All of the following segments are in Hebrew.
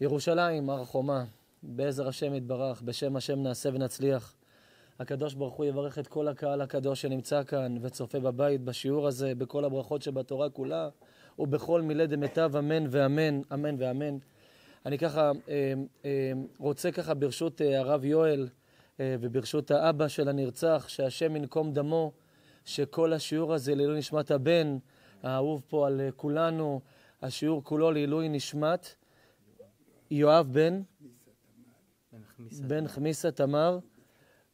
ירושלים, הר חומה, בעזר השם יתברך, בשם השם נעשה ונצליח. הקדוש ברוך הוא יברך את כל הקהל הקדוש שנמצא כאן וצופה בבית, בשיעור הזה, בכל הברכות שבתורה כולה, ובכל מילי דמיטב אמן ואמן, אמן ואמן. אני ככה אה, אה, רוצה ככה ברשות אה, הרב יואל וברשות האבא של הנרצח, שהשם ינקום דמו, שכל השיעור הזה לעילוי נשמת הבן, האהוב פה על כולנו, השיעור כולו לעילוי נשמת. יואב בן? בן חמיסה תמר,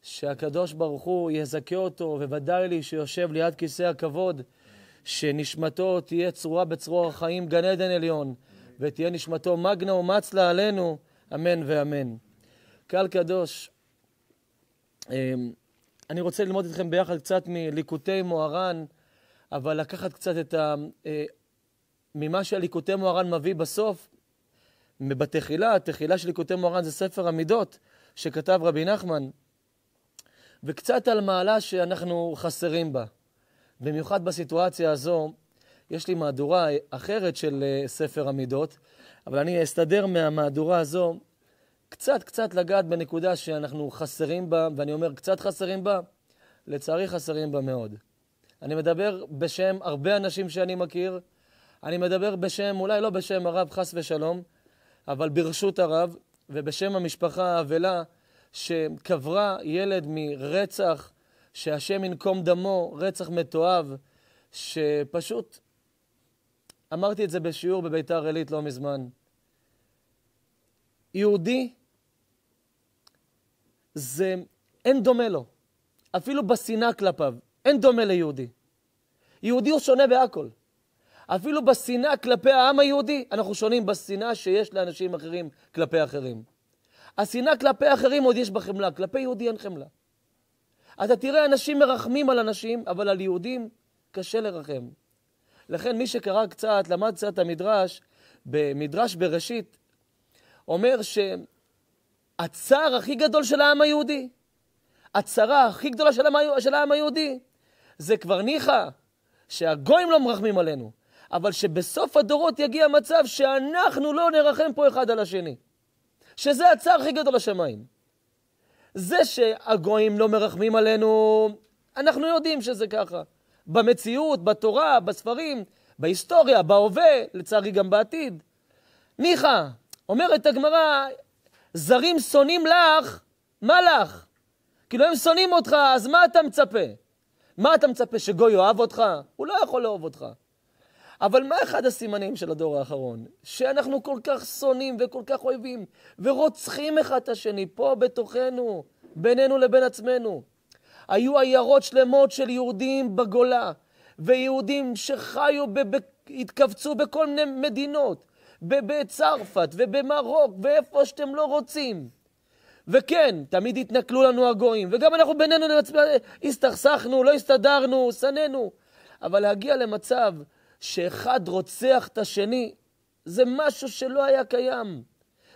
שהקדוש ברוך הוא יזכה אותו, וודאי לי שיושב ליד כיסא הכבוד, שנשמתו תהיה צרורה בצרור החיים, גן עדן עליון, ותהיה נשמתו מגנה ומצלה עלינו, אמן ואמן. קהל קדוש, אמ, אני רוצה ללמוד אתכם ביחד קצת מליקוטי מוהר"ן, אבל לקחת קצת את ה... אה, ממה שליקוטי מוהר"ן מביא בסוף, בתחילה, התחילה של ליקוטי מוהר"ן זה ספר המידות שכתב רבי נחמן, וקצת על מעלה שאנחנו חסרים בה. במיוחד בסיטואציה הזו, יש לי מהדורה אחרת של אה, ספר המידות, אבל אני אסתדר מהמהדורה הזו קצת קצת לגעת בנקודה שאנחנו חסרים בה, ואני אומר קצת חסרים בה, לצערי חסרים בה מאוד. אני מדבר בשם הרבה אנשים שאני מכיר, אני מדבר בשם, אולי לא בשם הרב חס ושלום, אבל ברשות הרב ובשם המשפחה האבלה שקברה ילד מרצח שהשם ינקום דמו, רצח מתועב, שפשוט, אמרתי את זה בשיעור בביתר עילית לא מזמן. יהודי זה, אין דומה לו, אפילו בשנאה כלפיו, אין דומה ליהודי. יהודי הוא שונה בהכל. אפילו בשנאה כלפי העם היהודי, אנחנו שונים בשנאה שיש לאנשים אחרים כלפי אחרים. השנאה כלפי אחרים עוד יש בה חמלה, כלפי יהודי אין חמלה. אתה תראה אנשים מרחמים על אנשים, אבל על יהודים קשה לרחם. לכן מי שקרא קצת, למד קצת את המדרש, במדרש בראשית, אומר שהצער הכי גדול של העם היהודי, הצרה הכי גדולה של העם, היהודי, זה כבר ניחא, שהגויים לא מרחמים עלינו. אבל שבסוף הדורות יגיע מצב שאנחנו לא נרחם פה אחד על השני. שזה הצער הכי גדול לשמיים. זה שהגויים לא מרחמים עלינו, אנחנו יודעים שזה ככה. במציאות, בתורה, בספרים, בהיסטוריה, בהווה, לצערי גם בעתיד. ניחא, אומרת הגמרא, זרים שונאים לך, מה לך? כאילו הם שונאים אותך, אז מה אתה מצפה? מה אתה מצפה, שגוי יאהב אותך? הוא לא יכול לאהוב אותך. אבל מה אחד הסימנים של הדור האחרון? שאנחנו כל כך שונאים וכל כך אויבים ורוצחים אחד את השני פה בתוכנו, בינינו לבין עצמנו. היו עיירות שלמות של יהודים בגולה, ויהודים שחיו, התכווצו בכל מיני מדינות, בצרפת ובמרוק ואיפה שאתם לא רוצים. וכן, תמיד התנכלו לנו הגויים, וגם אנחנו בינינו הסתכסכנו, לא הסתדרנו, שנאנו. אבל להגיע למצב שאחד רוצח את השני, זה משהו שלא היה קיים.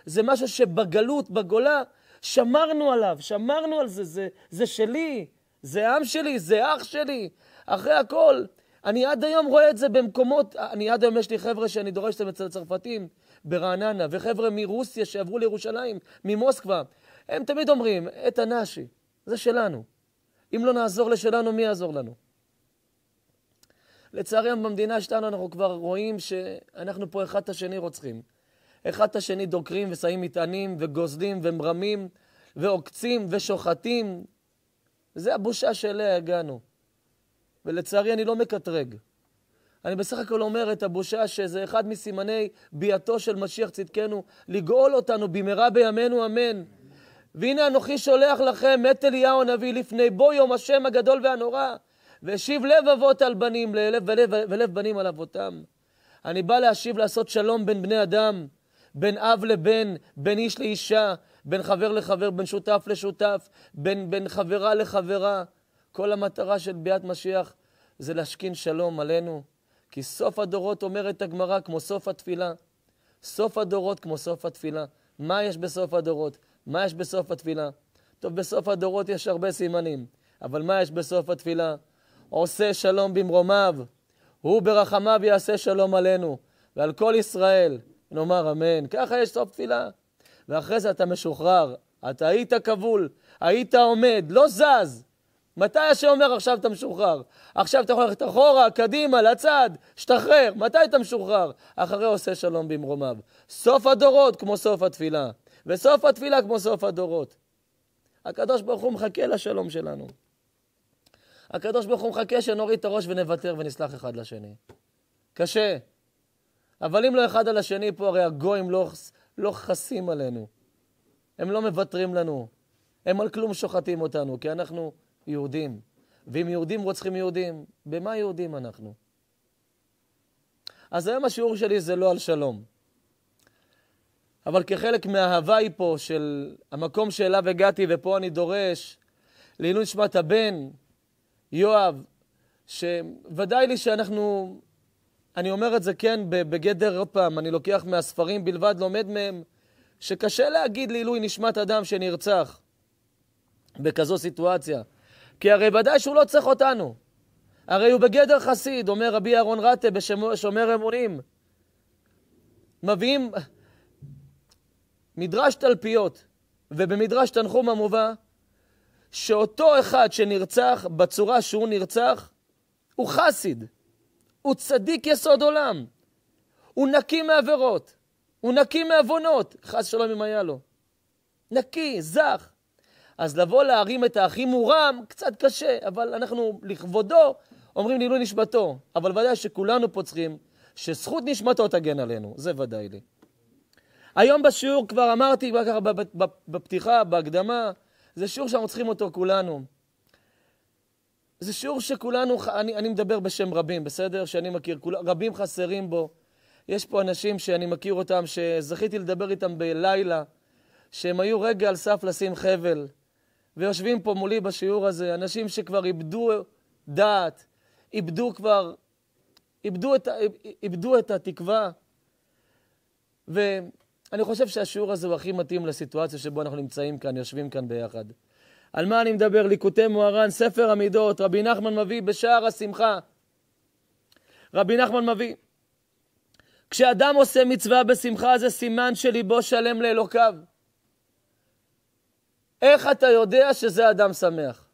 זה משהו שבגלות, בגולה, שמרנו עליו, שמרנו על זה, זה, זה שלי, זה העם שלי, זה אח שלי. אחרי הכל, אני עד היום רואה את זה במקומות, אני עד היום יש לי חבר'ה שאני דורש אותם אצל הצרפתים ברעננה, וחבר'ה מרוסיה שעברו לירושלים, ממוסקבה. הם תמיד אומרים, את הנאשי, זה שלנו. אם לא נעזור לשלנו, מי יעזור לנו? לצערי במדינה שלנו אנחנו כבר רואים שאנחנו פה אחד את השני רוצחים. אחד את השני דוקרים ושמים מטענים וגוזלים ומרמים ועוקצים ושוחטים. זה הבושה שאליה הגענו. ולצערי אני לא מקטרג. אני בסך הכל אומר את הבושה שזה אחד מסימני ביאתו של משיח צדקנו, לגאול אותנו במהרה בימינו אמן. והנה אנוכי שולח לכם את אליהו הנביא לפני בוא יום השם הגדול והנורא. והשיב לב אבות על בנים, ללב, ולב, ולב בנים על אבותם. אני בא להשיב לעשות שלום בין בני אדם, בין אב לבן, בין איש לאישה, בין חבר לחבר, בין שותף לשותף, בין, בין חברה לחברה. כל המטרה של ביאת משיח זה להשכין שלום עלינו. כי סוף הדורות, אומרת הגמרא, כמו סוף התפילה. סוף הדורות כמו סוף התפילה. מה יש בסוף הדורות? מה יש בסוף התפילה? טוב, בסוף הדורות יש הרבה סימנים, אבל מה יש בסוף התפילה? עושה שלום במרומיו, הוא ברחמיו יעשה שלום עלינו, ועל כל ישראל נאמר אמן. ככה יש סוף תפילה. ואחרי זה אתה משוחרר, אתה היית כבול, היית עומד, לא זז. מתי השם אומר עכשיו אתה משוחרר? עכשיו אתה יכול ללכת אחורה, קדימה, לצד, שתחרר. מתי אתה משוחרר? אחרי עושה שלום במרומיו. סוף הדורות כמו סוף התפילה, וסוף התפילה כמו סוף הדורות. הקדוש ברוך הוא מחכה לשלום שלנו. הקדוש ברוך הוא מחכה שנוריד את הראש ונוותר ונסלח אחד לשני. קשה. אבל אם לא אחד על השני פה, הרי הגויים לא, לא חסים עלינו. הם לא מוותרים לנו. הם על כלום שוחטים אותנו, כי אנחנו יהודים. ואם יהודים רוצחים יהודים, במה יהודים אנחנו? אז היום השיעור שלי זה לא על שלום. אבל כחלק מההוואי פה, של המקום שאליו הגעתי ופה אני דורש, לעילוי נשמת הבן, יואב, שוודאי לי שאנחנו, אני אומר את זה כן בגדר, עוד פעם, אני לוקח מהספרים בלבד, לומד מהם, שקשה להגיד לעילוי נשמת אדם שנרצח בכזו סיטואציה. כי הרי ודאי שהוא לא צריך אותנו. הרי הוא בגדר חסיד, אומר רבי אהרון רטה בשומר אמונים. מביאים מדרש תלפיות, ובמדרש תנחום המובא, שאותו אחד שנרצח בצורה שהוא נרצח, הוא חסיד, הוא צדיק יסוד עולם, הוא נקי מעבירות, הוא נקי מעוונות, חס שלום אם היה לו. נקי, זך. אז לבוא להרים את האחי מורם, קצת קשה, אבל אנחנו לכבודו אומרים לעילוי נשמתו. אבל ודאי שכולנו פה צריכים שזכות נשמתו תגן עלינו, זה ודאי לי. היום בשיעור כבר אמרתי, ככה בפתיחה, בהקדמה, זה שיעור שאנחנו צריכים אותו כולנו. זה שיעור שכולנו, אני, אני מדבר בשם רבים, בסדר? שאני מכיר, כול, רבים חסרים בו. יש פה אנשים שאני מכיר אותם, שזכיתי לדבר איתם בלילה, שהם היו רגע על סף לשים חבל, ויושבים פה מולי בשיעור הזה, אנשים שכבר איבדו דעת, איבדו כבר, איבדו את, איבדו את התקווה, ו... אני חושב שהשיעור הזה הוא הכי מתאים לסיטואציה שבו אנחנו נמצאים כאן, יושבים כאן ביחד. על מה אני מדבר? ליקוטי מוהר"ן, ספר המידות, רבי נחמן מביא בשער השמחה. רבי נחמן מביא, כשאדם עושה מצווה בשמחה זה סימן שליבו שלם לאלוקיו. איך אתה יודע שזה אדם שמח?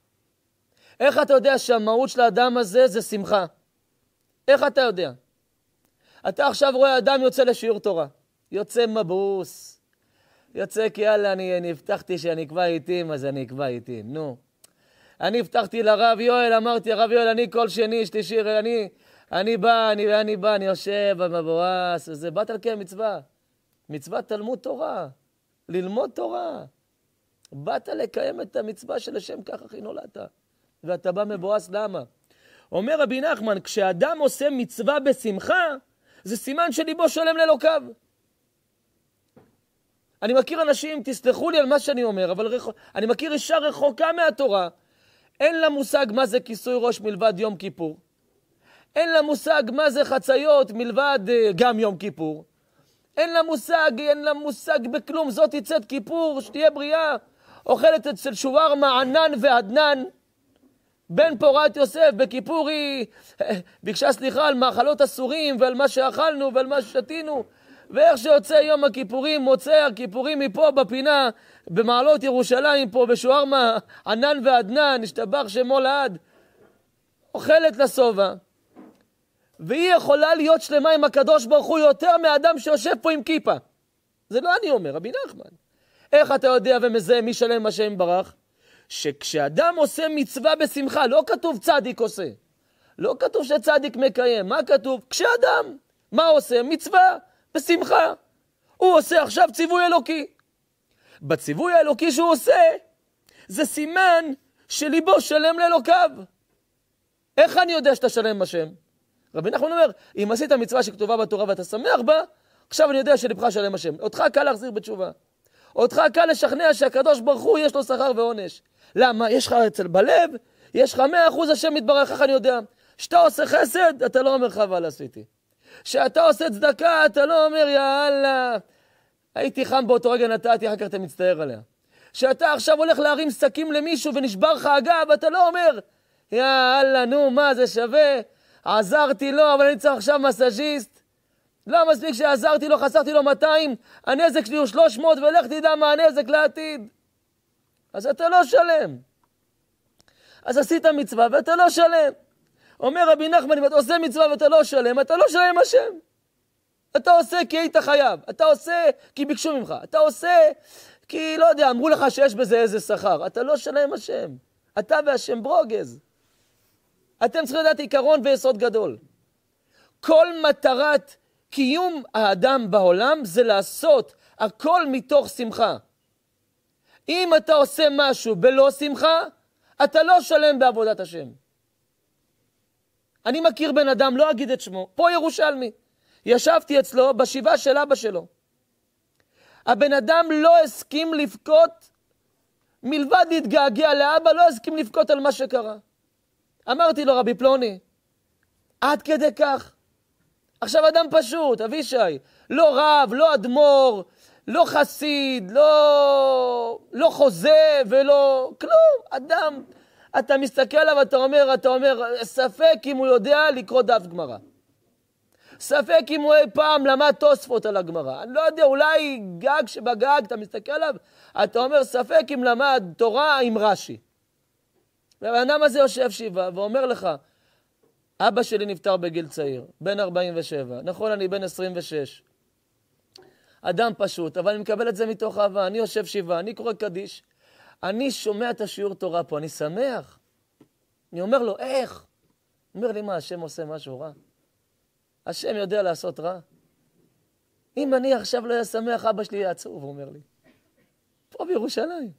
איך אתה יודע שהמהות של האדם הזה זה שמחה? איך אתה יודע? אתה עכשיו רואה אדם יוצא לשיעור תורה. יוצא מבוס. יוצא כי יאללה, אני, אני הבטחתי שאני אקבע עיתים, אז אני אקבע עיתים, נו. אני הבטחתי לרב יואל, אמרתי, הרב יואל, אני כל שני, שלישי, אני, אני בא, אני, אני בא, אני יושב במבואס, וזה, באת על כן מצווה. מצוות תלמוד תורה, ללמוד תורה. באת לקיים את המצווה שלשם כך הכי נולדת. ואתה בא מבואס, למה? אומר רבי נחמן, כשאדם עושה מצווה בשמחה, זה סימן שליבו שלם לאלוקיו. אני מכיר אנשים, תסלחו לי על מה שאני אומר, אבל רחוק, אני מכיר אישה רחוקה מהתורה, אין לה מושג מה זה כיסוי ראש מלבד יום כיפור. אין לה מושג מה זה חציות מלבד אה, גם יום כיפור. אין לה מושג, אין לה מושג בכלום. זאת יצאת כיפור, שתהיה בריאה. אוכלת אצל שווארמה ענן ועדנן. בן פורת יוסף, בכיפור היא אה, ביקשה סליחה על מאכלות אסורים ועל מה שאכלנו ועל מה ששתינו. ואיך שיוצא יום הכיפורים, מוצא הכיפורים מפה בפינה, במעלות ירושלים פה, בשוארמה, ענן ועדנן, השתבח שמו לעד, אוכלת לשובע. והיא יכולה להיות שלמה עם הקדוש ברוך הוא יותר מאדם שיושב פה עם כיפה. זה לא אני אומר, רבי נחמן. איך אתה יודע ומזהה מי שלם השם ברח? שכשאדם עושה מצווה בשמחה, לא כתוב צדיק עושה. לא כתוב שצדיק מקיים, מה כתוב? כשאדם, מה עושה? מצווה. בשמחה. הוא עושה עכשיו ציווי אלוקי. בציווי האלוקי שהוא עושה, זה סימן שליבו שלם לאלוקיו. איך אני יודע שאתה שלם עם השם? רבי נחמן אומר, אם עשית מצווה שכתובה בתורה ואתה שמח בה, עכשיו אני יודע שלבך שלם עם השם. אותך קל להחזיר בתשובה. אותך קל לשכנע שהקדוש ברוך הוא יש לו שכר ועונש. למה? יש לך אצל בלב, יש לך מאה אחוז השם יתברך, איך אני יודע? כשאתה עושה חסד, אתה לא אומר חבל עשיתי. כשאתה עושה צדקה, אתה לא אומר, יאללה, הייתי חם באותו רגע נתתי, אחר כך אתה מצטער עליה. כשאתה עכשיו הולך להרים שקים למישהו ונשבר לך הגב, אתה לא אומר, יאללה, נו, מה, זה שווה? עזרתי לו, אבל אני צריך עכשיו מסאז'יסט. לא מספיק שעזרתי לו, חסרתי לו 200, הנזק שלי הוא 300, ולך תדע מה הנזק לעתיד. אז אתה לא שלם. אז עשית מצווה ואתה לא שלם. אומר רבי נחמן, אם אתה עושה מצווה ואתה לא שלם, אתה לא שלם עם השם. אתה עושה כי היית חייב, אתה עושה כי ביקשו ממך, אתה עושה כי, לא יודע, אמרו לך שיש בזה איזה שכר. אתה לא שלם עם השם. אתה והשם ברוגז. אתם צריכים לדעת עיקרון ויסוד גדול. כל מטרת קיום האדם בעולם זה לעשות הכל מתוך שמחה. אם אתה עושה משהו בלא שמחה, אתה לא שלם בעבודת השם. אני מכיר בן אדם, לא אגיד את שמו, פה ירושלמי. ישבתי אצלו בשבעה של אבא שלו. הבן אדם לא הסכים לבכות, מלבד להתגעגע לאבא, לא הסכים לבכות על מה שקרה. אמרתי לו, רבי פלוני, עד כדי כך? עכשיו אדם פשוט, אבישי, לא רב, לא אדמו"ר, לא חסיד, לא, לא חוזה ולא כלום, אדם אתה מסתכל עליו, אתה אומר, אתה אומר, ספק אם הוא יודע לקרוא דף גמרא. ספק אם הוא אי פעם למד תוספות על הגמרא. אני לא יודע, אולי גג שבגג, אתה מסתכל עליו, אתה אומר, ספק אם למד תורה עם רש"י. והבן אדם הזה יושב שבעה ואומר לך, אבא שלי נפטר בגיל צעיר, בן 47. נכון, אני בן 26. אדם פשוט, אבל אני מקבל את זה מתוך אהבה. אני יושב שבעה, אני קורא קדיש, אני שומע את השיעור תורה פה, אני שמח. אני אומר לו, איך? הוא אומר לי, מה, השם עושה משהו רע? השם יודע לעשות רע? אם אני עכשיו לא אשמח, אבא שלי יהיה עצוב, הוא אומר לי. פה בירושלים.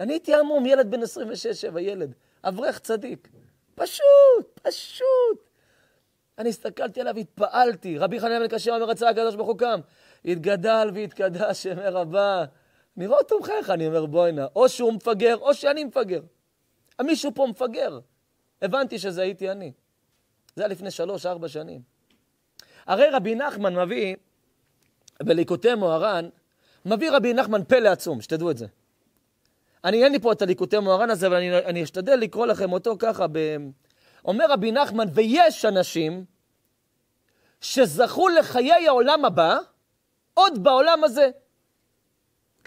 אני הייתי המום, ילד בן 26-7, ילד, אברך צדיק. פשוט, פשוט. אני הסתכלתי עליו, התפעלתי. רבי חנין בן קשה אומר, רצה הקדוש ברוך הוא קם. התגדל והתקדש, אמר רבה. מרוב תומכיך אני אומר, בואי נא, או שהוא מפגר, או שאני מפגר. מישהו פה מפגר. הבנתי שזה הייתי אני. זה היה לפני שלוש-ארבע שנים. הרי רבי נחמן מביא, בליקוטי מוהר"ן, מביא רבי נחמן פלא עצום, שתדעו את זה. אני, אין לי פה את הליקוטי מוהר"ן הזה, אבל אני, אני אשתדל לקרוא לכם אותו ככה. ב... אומר רבי נחמן, ויש אנשים שזכו לחיי העולם הבא עוד בעולם הזה.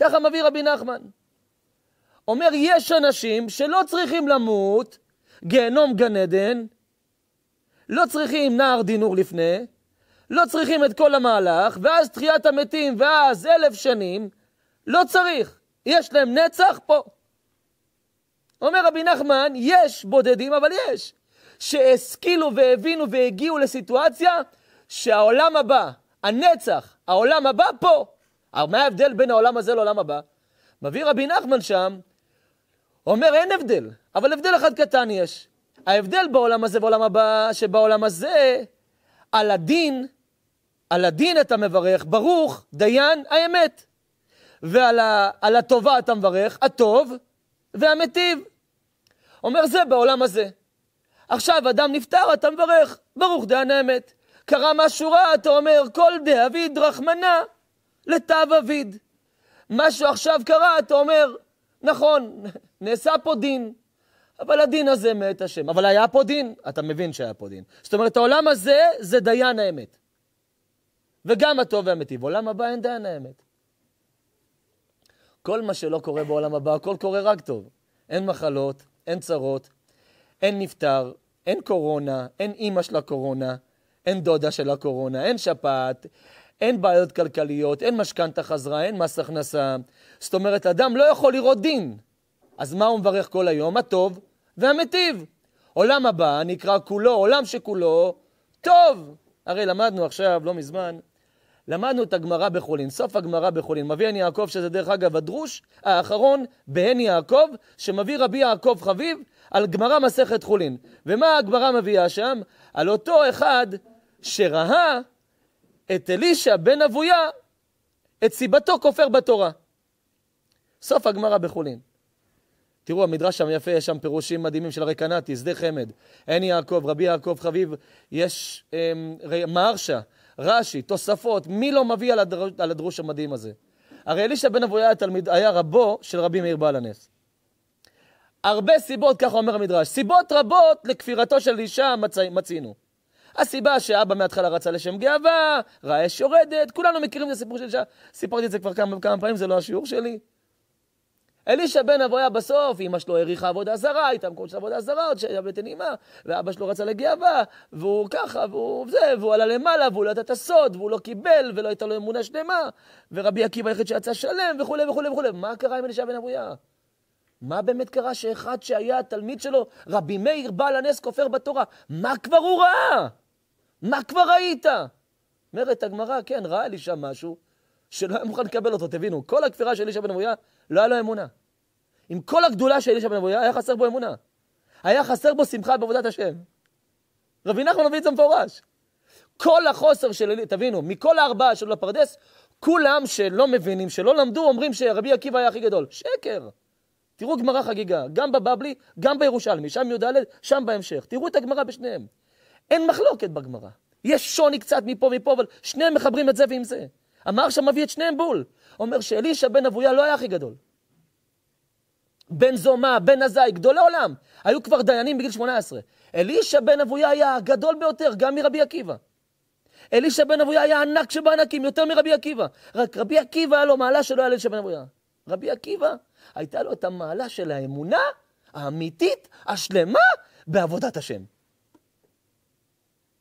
ככה מביא רבי נחמן. אומר, יש אנשים שלא צריכים למות, גיהנום גן עדן, לא צריכים נער דינור לפני, לא צריכים את כל המהלך, ואז תחיית המתים, ואז אלף שנים, לא צריך, יש להם נצח פה. אומר רבי נחמן, יש בודדים, אבל יש, שהשכילו והבינו והגיעו לסיטואציה שהעולם הבא, הנצח, העולם הבא פה. מה ההבדל בין העולם הזה לעולם הבא? מביא רבי נחמן שם, אומר אין הבדל, אבל הבדל אחד קטן יש. ההבדל בעולם הזה ובעולם הבא, שבעולם הזה, על הדין, על הדין אתה מברך, ברוך, דיין, האמת. ועל ה, על הטובה אתה מברך, הטוב והמטיב. אומר זה בעולם הזה. עכשיו אדם נפטר, אתה מברך, ברוך דיין האמת. קרה משהו רע, אתה אומר, כל דאביד רחמנה, לתו אביד. מה שעכשיו קרה, אתה אומר, נכון, נעשה פה דין, אבל הדין הזה מאת השם. אבל היה פה דין, אתה מבין שהיה פה דין. זאת אומרת, העולם הזה זה דיין האמת. וגם הטוב והמיטיב. בעולם הבא אין דיין האמת. כל מה שלא קורה בעולם הבא, הכל קורה רק טוב. אין מחלות, אין צרות, אין נפטר, אין קורונה, אין אימא של הקורונה, אין דודה של הקורונה, אין שפעת, אין בעיות כלכליות, אין משכנתה חזרה, אין מס הכנסה. זאת אומרת, אדם לא יכול לראות דין. אז מה הוא מברך כל היום? הטוב והמיטיב. עולם הבא נקרא כולו, עולם שכולו טוב. הרי למדנו עכשיו, לא מזמן, למדנו את הגמרא בחולין, סוף הגמרא בחולין. מביא עין יעקב, שזה דרך אגב הדרוש האחרון בהן יעקב, שמביא רבי יעקב חביב על גמרא מסכת חולין. ומה הגמרא מביאה שם? על אותו אחד שראה את אלישע בן אבויה, את סיבתו כופר בתורה. סוף הגמרא בחולין. תראו, המדרש שם יפה, יש שם פירושים מדהימים של הרקנטי, שדה חמד, עין יעקב, רבי יעקב חביב, יש אמ, מהרשה, רש"י, תוספות, מי לא מביא על, הדר, על הדרוש המדהים הזה? הרי אלישע בן אבויה התלמיד, היה רבו של רבי מאיר בעל הנס. הרבה סיבות, כך אומר המדרש, סיבות רבות לכפירתו של אלישע מצ... מצינו. הסיבה שאבא מההתחלה רצה לשם גאווה, ראה אש יורדת, כולנו מכירים את הסיפור של אלישע. סיפרתי את זה כבר כמה, כמה פעמים, זה לא השיעור שלי. אלישע בן אבויה בסוף, אמא שלו העריכה עבודה זרה, הייתה מקום של עבודה זרה, עוד שהיה בטן אימה, ואבא שלו רצה לגאווה, והוא ככה, והוא זה, והוא עלה למעלה, והוא לא ידע את הסוד, והוא לא קיבל, ולא הייתה לו אמונה שלמה, ורבי עקיבא היחיד שיצא שלם, וכולי וכולי וכולי. מה קרה עם אלישע בן אבויה? מה באמת קרה שאחד שהיה התלמיד שלו, רבי מאיר בעל הנס, כופר בתורה? מה כבר הוא ראה? מה כבר ראית? אומרת הגמרא, כן, ראה אלישע משהו שלא היה מוכן לקבל אותו. תבינו, כל הכפירה של אלישע בן אבויה, לא היה לו אמונה. עם כל הגדולה של אלישע בן אבויה, היה חסר בו אמונה. היה חסר בו שמחה בעבודת השם. רבי נחמן מביא את זה מפורש. כל החוסר של אלישע, תבינו, מכל הארבעה שלו לפרדס, כולם שלא מבינים, שלא למדו, אומרים שרבי עקיבא היה הכי גדול. שקר. תראו גמרא חגיגה, גם בבבלי, גם בירושלמי, שם י"ד, שם בהמשך. תראו את הגמרא בשניהם. אין מחלוקת בגמרא. יש שוני קצת מפה ומפה, אבל שניהם מחברים את זה ועם זה. אמר שם מביא את שניהם בול. אומר שאלישע בן אבויה לא היה הכי גדול. בן זומא, בן עזאי, גדולי עולם. היו כבר דיינים בגיל 18. אלישע בן אבויה היה הגדול ביותר, גם מרבי עקיבא. אלישע בן אבויה היה ענק שבענקים, יותר מרבי עקיבא. רק רבי עקיבא היה לו מעלה שלא היה לאלישע בן אבויה. רבי עקיבא, הייתה לו את המעלה של האמונה האמיתית, השלמה, בעבודת השם.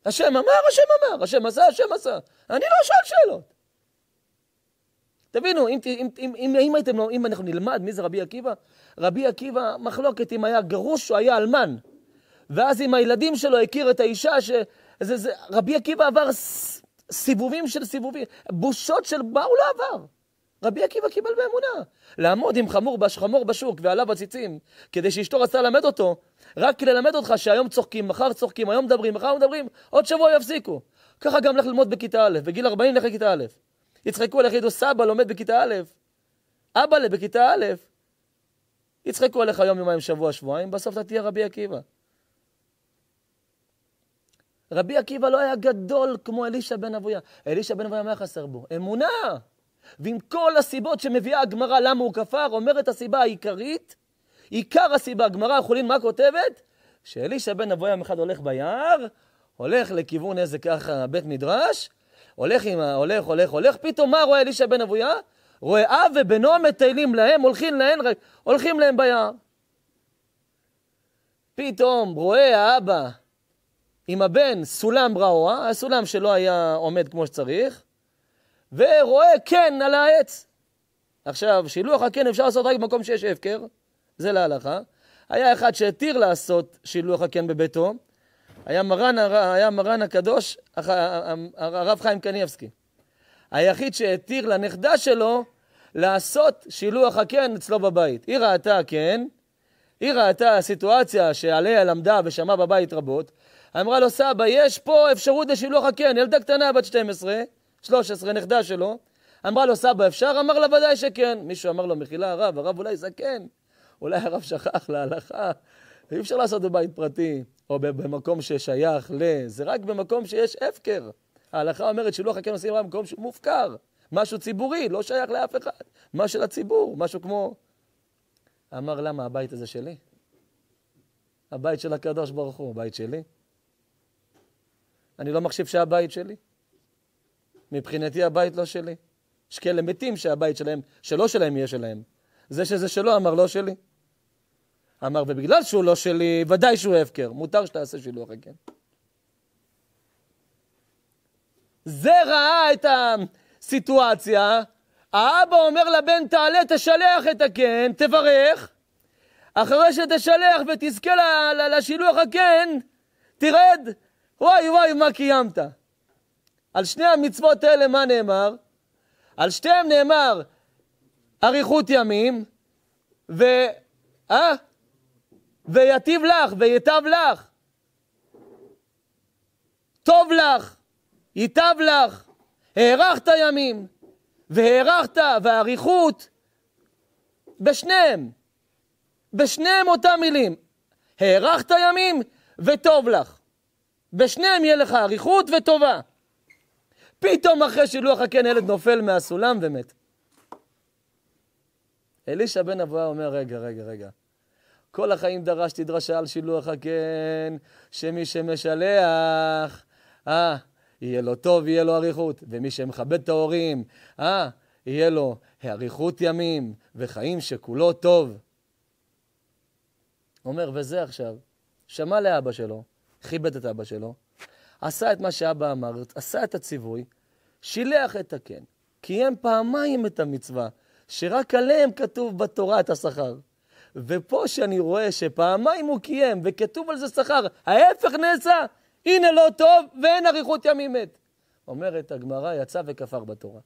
השם אמר, השם אמר, השם עשה, השם עשה. אני לא שואל שאלות. תבינו, אם, אם, אם, אם, אם, הייתם, אם אנחנו נלמד מי זה רבי עקיבא, רבי עקיבא, מחלוקת אם היה גרוש או היה אלמן. ואז אם הילדים שלו הכיר את האישה, ש... זה, זה, רבי עקיבא עבר ס... סיבובים של סיבובים, בושות של מה הוא לא עבר. רבי עקיבא קיבל באמונה. לעמוד עם חמור, חמור בשוק ועליו עציצים, כדי שאשתו רצתה ללמד אותו, רק כדי ללמד אותך שהיום צוחקים, מחר צוחקים, היום מדברים, מחר מדברים, עוד שבוע יפסיקו. ככה גם לך ללמוד בכיתה א', בגיל 40 לך לכיתה א'. יצחקו עליך, יגידו, סבא לומד בכיתה א', אבא ל' בכיתה א'. יצחקו עליך יום, יומיים, שבוע, שבועיים, בסוף אתה תהיה רבי עקיבא. רבי עקיבא לא היה גדול כמו אלישע בן אבויה. אלישע בן אבויה, מה חסר בו? אמונה! ועם כל הסיבות שמביאה הגמרא למה הוא כפר, אומרת הסיבה העיקרית, עיקר הסיבה, הגמרא החולין, מה כותבת? שאלישע בן אבו ים אחד הולך ביער, הולך לכיוון איזה ככה בית מדרש, הולך עם ה... הולך, הולך, הולך, פתאום מה רואה אלישע בן אבויה? רואה אב ובנו מטיילים להם, הולכים להם, הולכים להם ביער. פתאום רואה האבא עם הבן סולם רעוע, הסולם שלא היה עומד כמו שצריך, ורואה קן כן על העץ. עכשיו, שילוח הקן כן אפשר לעשות רק במקום שיש הפקר. זה להלכה. היה אחד שהתיר לעשות שילוח הקן בביתו, היה מרן, היה מרן הקדוש, הרב חיים קניבסקי. היחיד שהתיר לנכדה שלו לעשות שילוח הקן אצלו בבית. היא ראתה הקן, כן? היא ראתה סיטואציה שעליה למדה ושמעה בבית רבות, אמרה לו, סבא, יש פה אפשרות לשילוח הקן, ילדה קטנה בת 12, 13, נכדה שלו. אמרה לו, סבא, אפשר? אמר לה, ודאי שכן. מישהו אמר לו, מחילה הרב, הרב אולי זקן, אולי הרב שכח להלכה, אי אפשר לעשות בבית פרטי, או במקום ששייך ל... זה רק במקום שיש הפקר. ההלכה אומרת שלוח הקן עושים רק במקום שהוא מופקר. משהו ציבורי, לא שייך לאף אחד. מה של הציבור, משהו כמו... אמר, למה הבית הזה שלי? הבית של הקדוש ברוך הוא, הבית שלי. אני לא מחשיב שהבית שלי. מבחינתי הבית לא שלי. יש כאלה מתים שהבית שלהם, שלא שלהם יהיה שלהם. זה שזה שלו אמר לא שלי. אמר, ובגלל שהוא לא שלי, ודאי שהוא הפקר. מותר שתעשה שילוח הקן. כן? זה ראה את הסיטואציה, האבא אומר לבן, תעלה, תשלח את הקן, תברך. אחרי שתשלח ותזכה לשילוח הקן, תרד. וואי וואי, מה קיימת? על שני המצוות האלה מה נאמר? על שתיהם נאמר אריכות ימים, ו... אה? ויטיב לך, ויטב לך. טוב לך, ייטב לך, הארכת ימים, והארכת, והאריכות, בשניהם, בשניהם אותם מילים. הארכת ימים וטוב לך. בשניהם יהיה לך אריכות וטובה. פתאום אחרי שילוח הקן ילד נופל מהסולם ומת. אלישע בן אבויה אומר, רגע, רגע, רגע. כל החיים דרשתי דרשה על שילוח הקן, שמי שמשלח, אה, יהיה לו טוב, יהיה לו אריכות. ומי שמכבד את ההורים, אה, יהיה לו אריכות ימים וחיים שכולו טוב. אומר, וזה עכשיו, שמע לאבא שלו, כיבד את אבא שלו, עשה את מה שאבא אמר, עשה את הציווי, שילח את הקן, קיים פעמיים את המצווה, שרק עליהם כתוב בתורה את השכר. ופה שאני רואה שפעמיים הוא קיים, וכתוב על זה שכר, ההפך נעשה, הנה לא טוב, ואין אריכות ימים מת. אומרת הגמרא, יצא וכפר בתורה.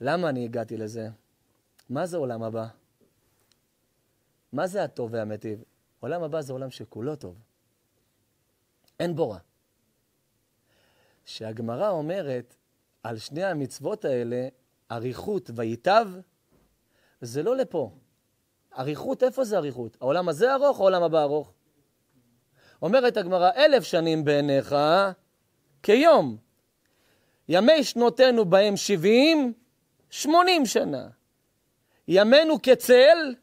למה אני הגעתי לזה? מה זה עולם הבא? מה זה הטוב והמטיב? עולם הבא זה עולם שכולו טוב. אין בו רע. שהגמרא אומרת על שני המצוות האלה, אריכות וייטב, זה לא לפה. אריכות, איפה זה אריכות? העולם הזה ארוך או העולם הבא ארוך? אומרת הגמרא, אלף שנים בעיניך כיום. ימי שנותינו בהם שבעים, שמונים שנה. ימינו כצל,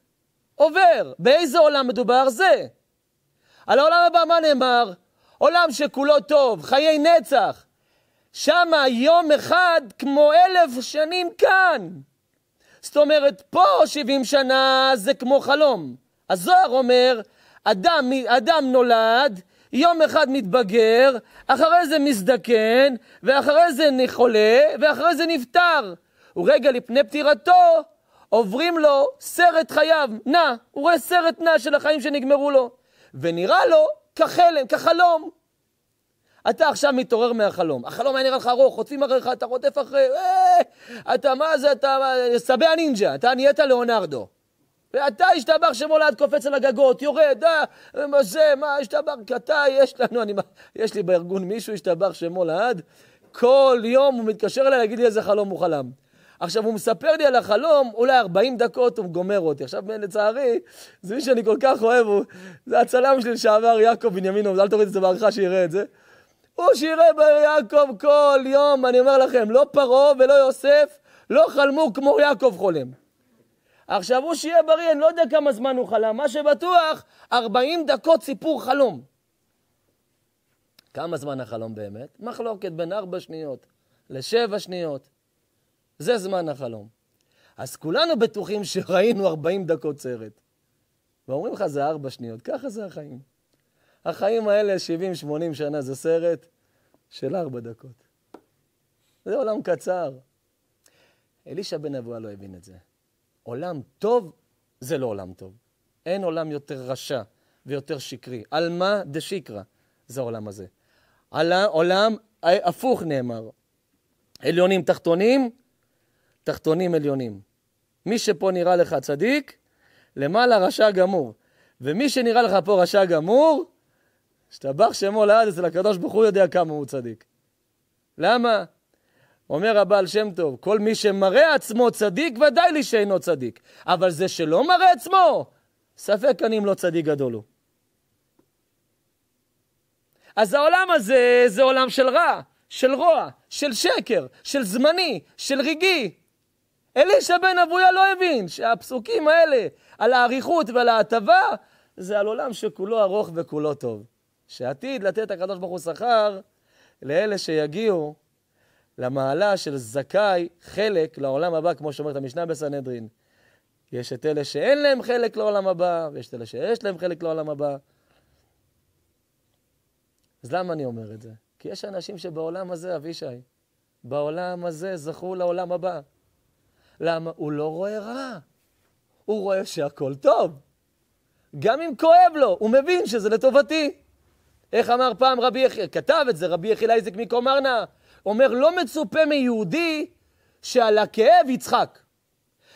עובר. באיזה עולם מדובר? זה. על העולם הבא מה נאמר? עולם שכולו טוב, חיי נצח. שמה יום אחד כמו אלף שנים כאן. זאת אומרת, פה 70 שנה זה כמו חלום. הזוהר אומר, אדם, אדם נולד, יום אחד מתבגר, אחרי זה מזדקן, ואחרי זה חולה, ואחרי זה נפטר. ורגע לפני פטירתו, עוברים לו סרט חייו, נע, הוא רואה סרט נע של החיים שנגמרו לו. ונראה לו כחלם, כחלום. אתה עכשיו מתעורר מהחלום. החלום היה נראה לך ארוך, חוצים אחריך, אתה רודף אחרי... אה, אתה מה זה, אתה סבי הנינג'ה, אתה נהיית לאונרדו. ואתה השתבח שמולד, קופץ על הגגות, יורד, אה, מה זה, מה, השתבח, אתה, יש לנו, אני, יש לי בארגון מישהו, השתבח שמולד, כל יום הוא מתקשר אליי להגיד לי איזה חלום הוא חלם. עכשיו, הוא מספר לי על החלום, אולי 40 דקות הוא גומר אותי. עכשיו, לצערי, זה מי שאני כל כך אוהב, הוא, זה הצלם שלי לשעבר, יעקב בנימינוב, אל תוריד את זה בערכה שיראה את זה. הוא שירה ביעקב כל יום, אני אומר לכם, לא פרעה ולא יוסף, לא חלמו כמו יעקב חולם. עכשיו, הוא שיהיה בריא, אני לא יודע כמה זמן הוא חלם, מה שבטוח, 40 דקות סיפור חלום. כמה זמן החלום באמת? מחלוקת בין 4 שניות ל-7 שניות. זה זמן החלום. אז כולנו בטוחים שראינו 40 דקות סרט. ואומרים לך, זה 4 שניות, ככה זה החיים. החיים האלה, 70-80 שנה, זה סרט של ארבע דקות. זה עולם קצר. אלישע בן אבואה לא הבין את זה. עולם טוב זה לא עולם טוב. אין עולם יותר רשע ויותר שקרי. על מה דשיקרא זה העולם הזה. על העולם הפוך נאמר. עליונים תחתונים, תחתונים עליונים. מי שפה נראה לך צדיק, למעלה רשע גמור. ומי שנראה לך פה רשע גמור, השתבח שמו לעד אצל הקדוש ברוך הוא יודע כמה הוא צדיק. למה? אומר הבעל שם טוב, כל מי שמראה עצמו צדיק, ודאי לי שאינו צדיק. אבל זה שלא מראה עצמו, ספק אני אם לא צדיק גדול הוא. אז העולם הזה זה עולם של רע, של רוע, של שקר, של זמני, של רגעי. אלישע בן אבויה לא הבין שהפסוקים האלה על האריכות ועל ההטבה, זה על עולם שכולו ארוך וכולו טוב. שעתיד לתת הקדוש ברוך הוא שכר לאלה שיגיעו למעלה של זכאי חלק לעולם הבא, כמו שאומרת המשנה בסנהדרין. יש את אלה שאין להם חלק לעולם הבא, ויש את אלה שיש להם חלק לעולם הבא. אז למה אני אומר את זה? כי יש אנשים שבעולם הזה, אבישי, בעולם הזה זכו לעולם הבא. למה? הוא לא רואה רע. הוא רואה שהכל טוב. גם אם כואב לו, הוא מבין שזה לטובתי. איך אמר פעם רבי יחיאל, כתב את זה רבי יחיאל אייזק מקומרנה, אומר, לא מצופה מיהודי שעל הכאב יצחק,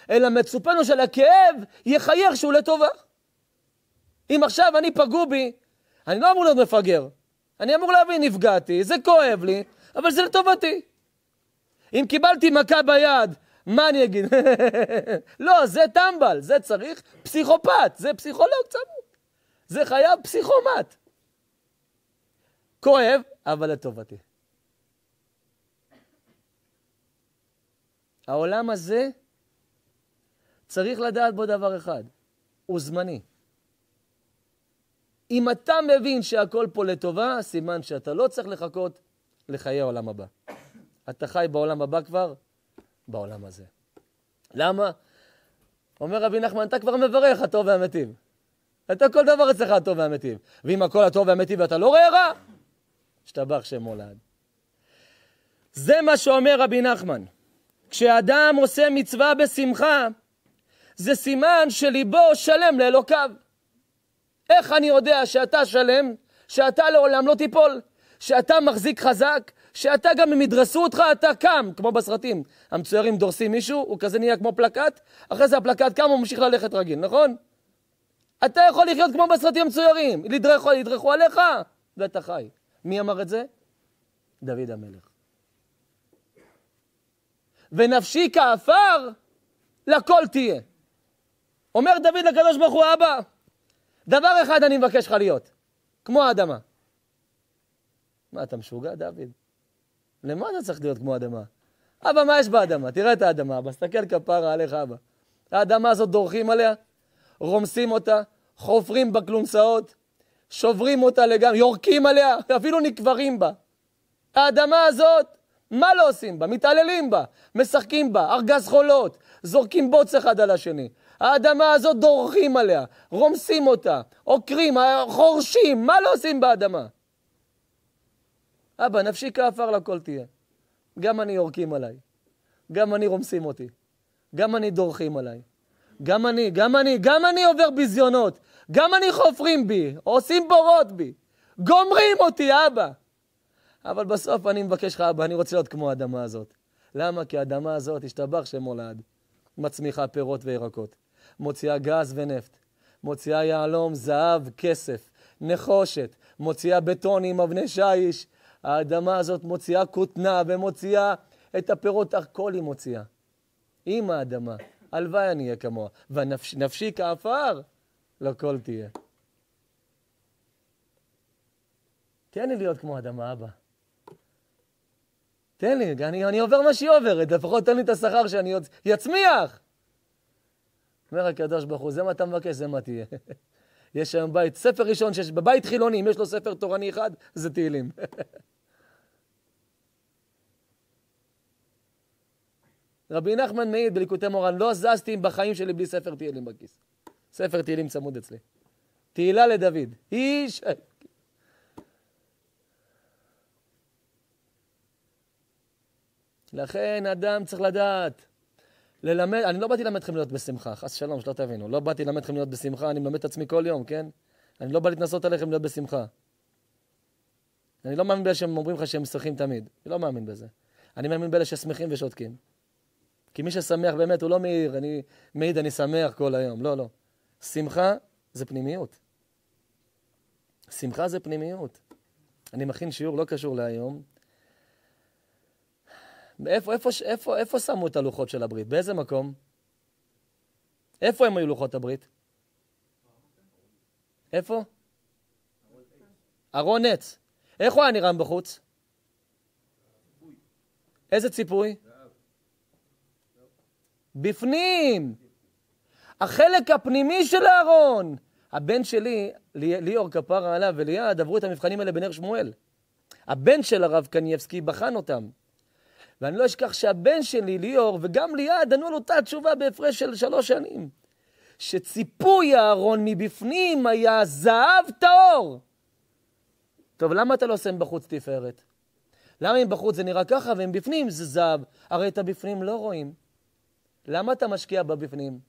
אלא מצופנו שעל הכאב יחייך שהוא לטובה. אם עכשיו אני פגעו בי, אני לא אמור להיות מפגר, אני אמור להבין, נפגעתי, זה כואב לי, אבל זה לטובתי. אם קיבלתי מכה ביד, מה אני אגיד? לא, זה טמבל, זה צריך פסיכופת, זה פסיכולוג צמוד. זה חייב פסיכומט. כואב, אבל לטובתי. העולם הזה, צריך לדעת בו דבר אחד, הוא זמני. אם אתה מבין שהכל פה לטובה, סימן שאתה לא צריך לחכות לחיי העולם הבא. אתה חי בעולם הבא כבר, בעולם הזה. למה? אומר רבי נחמן, אתה כבר מברך, הטוב והמתים. אתה כל דבר אצלך הטוב והמתים. ואם הכל הטוב והמתים ואתה לא רואה רע, השתבח שם מולד. זה מה שאומר רבי נחמן. כשאדם עושה מצווה בשמחה, זה סימן שליבו שלם לאלוקיו. איך אני יודע שאתה שלם, שאתה לעולם לא תיפול, שאתה מחזיק חזק, שאתה גם אם ידרסו אותך, אתה קם, כמו בסרטים. המצוירים דורסים מישהו, הוא כזה נהיה כמו פלקט, אחרי זה הפלקט קם, הוא ממשיך ללכת רגיל, נכון? אתה יכול לחיות כמו בסרטים המצוירים, ידרכו עליך, ואתה חי. מי אמר את זה? דוד המלך. ונפשי כעפר, לכל תהיה. אומר דוד לקדוש ברוך הוא, אבא, דבר אחד אני מבקש לך להיות, כמו האדמה. מה, אתה משוגע, דוד? למה אתה צריך להיות כמו אדמה? אבא, מה יש באדמה? תראה את האדמה, אבא, סתכל כפרה עליך, אבא. האדמה הזאת דורכים עליה, רומסים אותה, חופרים בכלונסאות, שוברים אותה לגמרי, יורקים עליה, אפילו נקברים בה. האדמה הזאת, מה לא עושים בה? מתעללים בה, משחקים בה, ארגז חולות, זורקים בוץ אחד על השני. האדמה הזאת, דורכים עליה, רומסים אותה, עוקרים, חורשים, מה לא עושים באדמה? אבא, נפשי כעפר לכל תהיה. גם אני יורקים עליי, גם אני רומסים אותי, גם אני דורכים עליי, גם אני, גם אני, גם אני עובר ביזיונות, גם אני חופרים בי, עושים בורות בי, גומרים אותי, אבא. אבל בסוף אני מבקש לך, אבא, אני רוצה להיות כמו האדמה הזאת. למה? כי האדמה הזאת, השתבח שמו מצמיחה פירות וירקות, מוציאה גז ונפט, מוציאה יהלום, זהב, כסף, נחושת, מוציאה בטונים, אבני שיש. האדמה הזאת מוציאה כותנה ומוציאה את הפירות, הכל היא מוציאה. עם האדמה. הלוואי אני אהיה כמוה. ונפשי כעפר. לא כל תהיה. תן לי להיות כמו אדמה, אבא. תן לי, אני, אני עובר מה שהיא עוברת, לפחות תן לי את השכר שאני עוד... יצמיח! אומר הקדוש ברוך הוא, זה מה אתה מבקש, זה מה תהיה. יש היום בית, ספר ראשון, שיש, בבית חילוני, אם יש לו ספר תורני אחד, זה תהילים. רבי נחמן מעיד בליקוטי מורן, לא זזתי בחיים שלי בלי ספר תהילים בכיס. ספר תהילים צמוד אצלי. תהילה לדוד. איש... לכן אדם צריך לדעת. ללמד, אני לא באתי ללמד אתכם להיות בשמחה, חס שלום, שלא תבינו. לא באתי ללמד אתכם להיות בשמחה, אני מלמד את עצמי כל יום, כן? אני לא בא להתנסות עליכם להיות בשמחה. אני לא מאמין באלה שהם אומרים לך שהם שמחים תמיד. אני לא מאמין בזה. אני מאמין באלה ששמחים ושותקים. כי מי ששמח באמת, הוא לא מעיר, אני מעיד, אני שמח כל היום. לא, לא. שמחה זה פנימיות. שמחה זה פנימיות. אני מכין שיעור לא קשור להיום. איפה, איפה, איפה, איפה שמו את הלוחות של הברית? באיזה מקום? איפה הם היו לוחות הברית? איפה? ארון עץ. איך הוא היה נראה בחוץ? איזה ציפוי? בפנים! החלק הפנימי של אהרון. הבן שלי, ליאור כפרה עליו וליעד, עברו את המבחנים האלה בנר שמואל. הבן של הרב קנייבסקי בחן אותם. ואני לא אשכח שהבן שלי, ליאור, וגם ליעד, ענו על אותה תשובה בהפרש של שלוש שנים. שציפוי אהרון מבפנים היה זהב טהור. טוב, למה אתה לא עושה מבחוץ תפארת? למה אם בחוץ זה נראה ככה ואם בפנים זה זהב? הרי את הבפנים לא רואים. למה אתה משקיע בבפנים?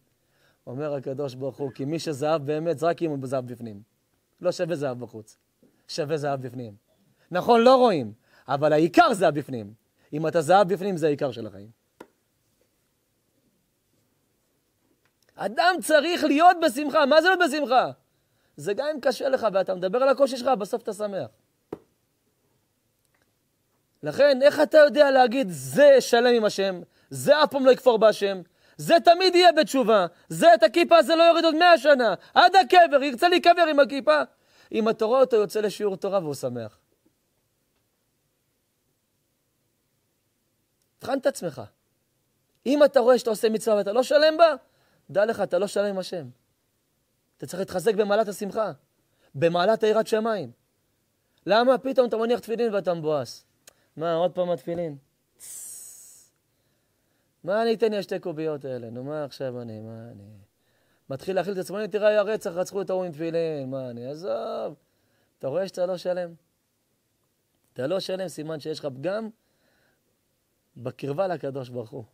אומר הקדוש ברוך הוא, כי מי שזהב באמת זה רק אם הוא זהב בפנים. לא שווה זהב בחוץ, שווה זהב בפנים. נכון, לא רואים, אבל העיקר זה הבפנים. אם אתה זהב בפנים, זה העיקר של החיים. אדם צריך להיות בשמחה, מה זה לא בשמחה? זה גם אם קשה לך ואתה מדבר על הקושי שלך, בסוף אתה שמח. לכן, איך אתה יודע להגיד, זה שלם עם השם, זה אף פעם לא יכפור בהשם, זה תמיד יהיה בתשובה. זה את הכיפה הזה לא יוריד עוד מאה שנה. עד הקבר, ירצה להיקבר עם הכיפה. אם אתה רואה אותו יוצא לשיעור תורה והוא שמח. תבחן את עצמך. אם אתה רואה שאתה עושה מצווה ואתה לא שלם בה, דע לך, אתה לא שלם עם השם. אתה צריך להתחזק במעלת השמחה, במעלת היראת שמיים. למה פתאום אתה מניח תפילין ואתה מבואס? מה, עוד פעם התפילין? מה אני אתן לי השתי קוביות האלה? נו, מה עכשיו אני, מה אני... מתחיל להכיל את עצמו, אני תראה, היה רצח, רצחו את ההוא עם תפילין, מה אני, עזוב. אתה רואה שאתה לא שלם? אתה לא שלם, סימן שיש לך פגם בקרבה לקדוש ברוך הוא.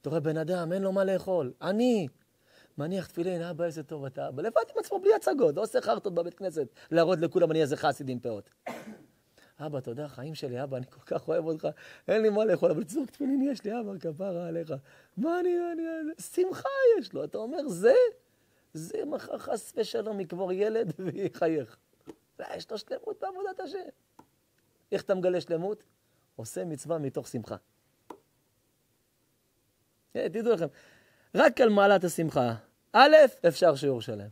אתה רואה בן אדם, אין לו מה לאכול, אני מניח תפילין, אבא, איזה טוב אתה, אבא. לבד עם עצמו, בלי הצגות, לא עושה חרטות בבית כנסת, להראות לכולם, אני איזה חסיד עם פאות. אבא, תודה, חיים שלי, אבא, אני כל כך אוהב אותך, אין לי מה לאכול, אבל צור תפילין יש לי, אבא, כפרה עליך. מה אני, אני, שמחה יש לו. אתה אומר, זה, זה מחר חס ושלום יקבור ילד ויחייך. אה, יש לו שלמות בעבודת השם. איך אתה מגלה שלמות? עושה מצווה מתוך שמחה. Hey, אה, תדעו לכם, רק על מעלת השמחה. א', אפשר שיעור שלם.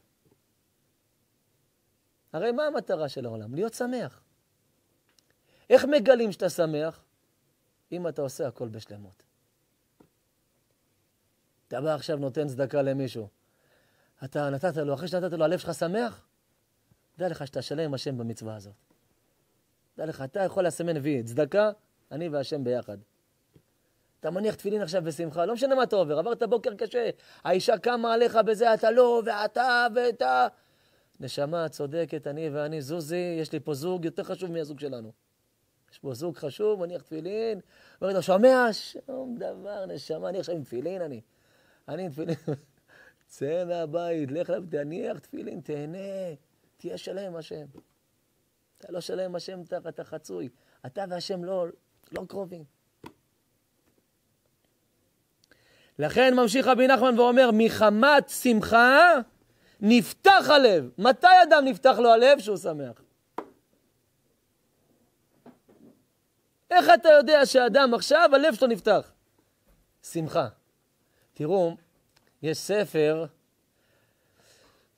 הרי מה המטרה של העולם? להיות שמח. איך מגלים שאתה שמח? אם אתה עושה הכל בשלמות. אתה בא עכשיו נותן צדקה למישהו. אתה נתת לו, אחרי שנתת לו, הלב שלך שמח? דע לך שאתה שלם עם השם במצווה הזאת. דע לך, אתה יכול לסמן וי, צדקה, אני והשם ביחד. אתה מניח תפילין עכשיו בשמחה, לא משנה מה אתה עובר, עברת בוקר קשה, האישה קמה עליך בזה, אתה לא, ואתה, ואתה. נשמה, צודקת, אני ואני, זוזי, יש לי פה זוג יותר חשוב מהזוג שלנו. יש פה זוג חשוב, מניח תפילין, אומר לו, שומע? שום דבר, נשמה, אני עכשיו עם תפילין, אני. אני עם תפילין. צא מהבית, לך אליו, תניח תפילין, תהנה, תהיה שלם עם השם. אתה לא שלם עם השם, אתה, אתה חצוי. אתה והשם לא, לא קרובים. לכן ממשיך רבי נחמן ואומר, מחמת שמחה נפתח הלב. מתי אדם נפתח לו הלב? שהוא שמח. איך אתה יודע שאדם עכשיו, הלב שלו נפתח? שמחה. תראו, יש ספר,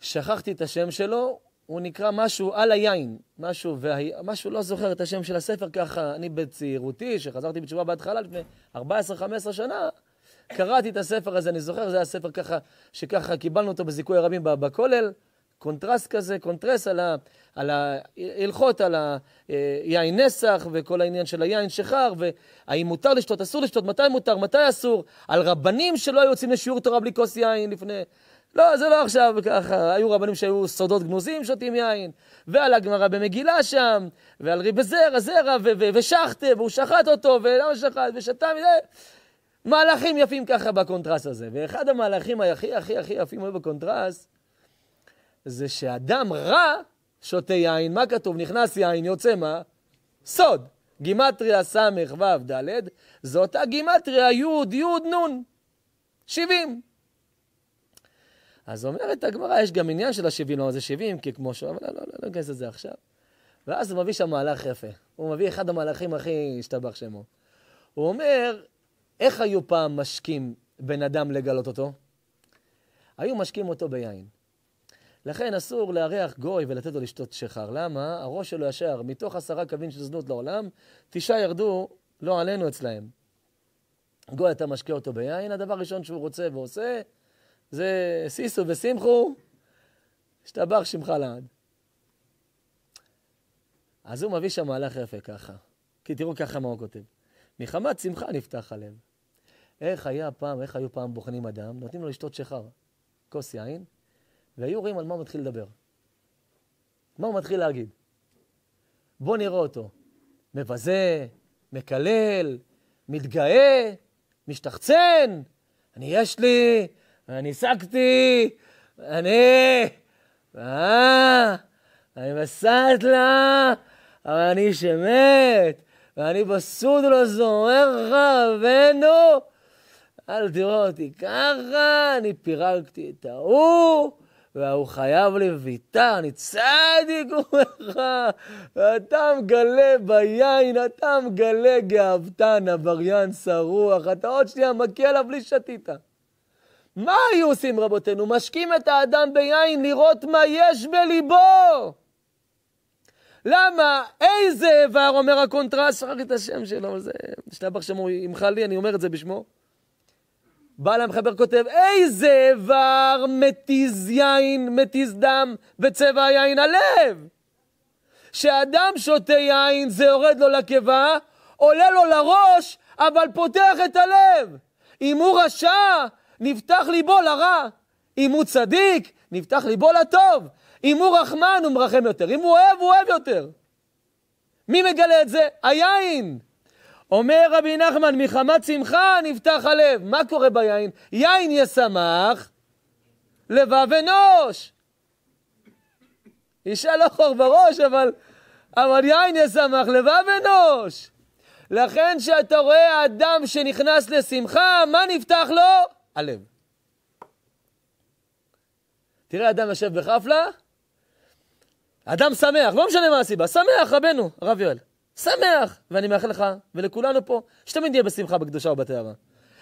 שכחתי את השם שלו, הוא נקרא משהו על היין, משהו, וה... משהו לא זוכר את השם של הספר ככה, אני בצעירותי, שחזרתי בתשובה בהתחלה לפני 14-15 שנה, קראתי את הספר הזה, אני זוכר, זה היה ספר ככה, שככה קיבלנו אותו בזיכוי הרבים בכולל, קונטרסט כזה, קונטרס על, על ההלכות, על היין אה, נסח וכל העניין של היין שחר, והאם מותר לשתות, אסור לשתות, מתי מותר, מתי אסור, על רבנים שלא היו יוצאים לשיעור תורה בלי כוס יין לפני... לא, זה לא עכשיו ככה, היו רבנים שהיו סודות גנוזים, שותים יין, ועל הגמרא במגילה שם, ועל ריבי זרע, זרע, ושחטה, והוא שחט אותו, ולמה שחט, ושתה מזה. מהלכים יפים ככה בקונטרס הזה. ואחד המהלכים הכי הכי הכי יפים היו בקונטרס, זה שאדם רע שותה יין, מה כתוב? נכנס יין, יוצא מה? סוד. גימטריה ס"ו ד', זו אותה גימטריה יוד, יוד, נון. שבעים. אז אומרת הגמרא, יש גם עניין של השבעים, לא, זה שבעים, כי כמו ש... אבל לא, לא, לא, לא לזה עכשיו. ואז הוא מביא שם מהלך יפה. הוא מביא אחד המהלכים הכי השתבח שמו. הוא אומר, איך היו פעם משקים בן אדם לגלות אותו? היו משקים אותו ביין. לכן אסור לארח גוי ולתת לו לשתות שיכר. למה? הראש שלו ישר, מתוך עשרה קווים של זנות לעולם, תשעה ירדו, לא עלינו אצלהם. גוי, אתה משקה אותו ביין, הדבר הראשון שהוא רוצה ועושה, זה סיסו ושמחו, השתבח שמך לעד. אז הוא מביא שם מהלך יפה ככה. כי תראו ככה מה הוא כותב. מחמת שמחה נפתח הלב. איך היה פעם, איך היו פעם בוחנים אדם? נותנים לו לשתות שיכר. כוס יין, והיו רואים על מה הוא מתחיל לדבר. מה הוא מתחיל להגיד. בואו נראה אותו. מבזה, מקלל, מתגאה, משתחצן, אני יש לי, אני השגתי, אני... אה, אני בסט לה, אבל אני שמת, ואני בסוד לא זורר לך, רבנו. אל תראו אותי ככה, אני פירקתי את ההוא, והוא חייב לביתה, אני צדיק אומר לך, אתה מגלה ביין, אתה מגלה גאוותן, עבריין שרוח, אתה עוד שנייה מכה עליו בלי שתית. מה היו עושים רבותינו? משקים את האדם ביין לראות מה יש בליבו. למה? איזה איבר, אומר הקונטרס, שכחתי את השם שלו, זה... שתבח שמו ימחל לי, אני אומר את זה בשמו. בעל המחבר כותב, איזה איבר מתיז יין, מתיז דם, וצבע היין הלב. שאדם שותה יין, זה יורד לו לקיבה, עולה לו לראש, אבל פותח את הלב. אם הוא רשע, נפתח ליבו לרע. אם הוא צדיק, נפתח ליבו לטוב. אם הוא רחמן, הוא מרחם יותר. אם הוא אוהב, הוא אוהב יותר. מי מגלה את זה? היין. אומר רבי נחמן, מחמת שמחה נפתח הלב. מה קורה ביין? יין ישמח, לבב אנוש. אישה לא חור בראש, אבל, אבל יין ישמח, לבב אנוש. לכן כשאתה רואה אדם שנכנס לשמחה, מה נפתח לו? הלב. תראה אדם יושב בחפלה, אדם שמח, לא משנה מה הסיבה, שמח רבנו, הרב יואל. שמח, ואני מאחל לך ולכולנו פה, שתמיד יהיה בשמחה, בקדושה ובטהרה.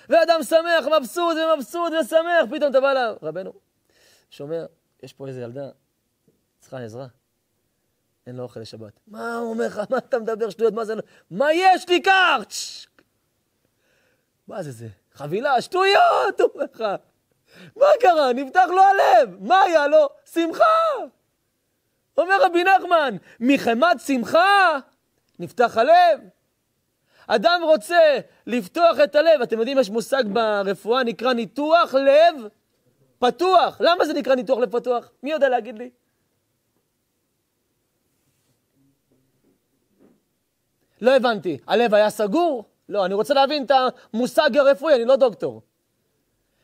ואדם שמח, מבסוט ומבסוט ושמח, פתאום אתה בא אליו, רבנו, שומע, יש פה איזה ילדה, צריכה עזרה, אין לה אוכל לשבת. מה הוא אומר לך, מה אתה מדבר שטויות, מה זה, מה יש לי קארץ'? מה זה זה? חבילה, שטויות, הוא אומר לך. מה קרה? נפתח לו הלב, מה היה לו? שמחה! אומר רבי נחמן, מחמת שמחה נפתח הלב. אדם רוצה לפתוח את הלב. אתם יודעים, יש מושג ברפואה, נקרא ניתוח לב פתוח. למה זה נקרא ניתוח לב פתוח? מי יודע להגיד לי? לא הבנתי. הלב היה סגור? לא, אני רוצה להבין את המושג הרפואי, אני לא דוקטור.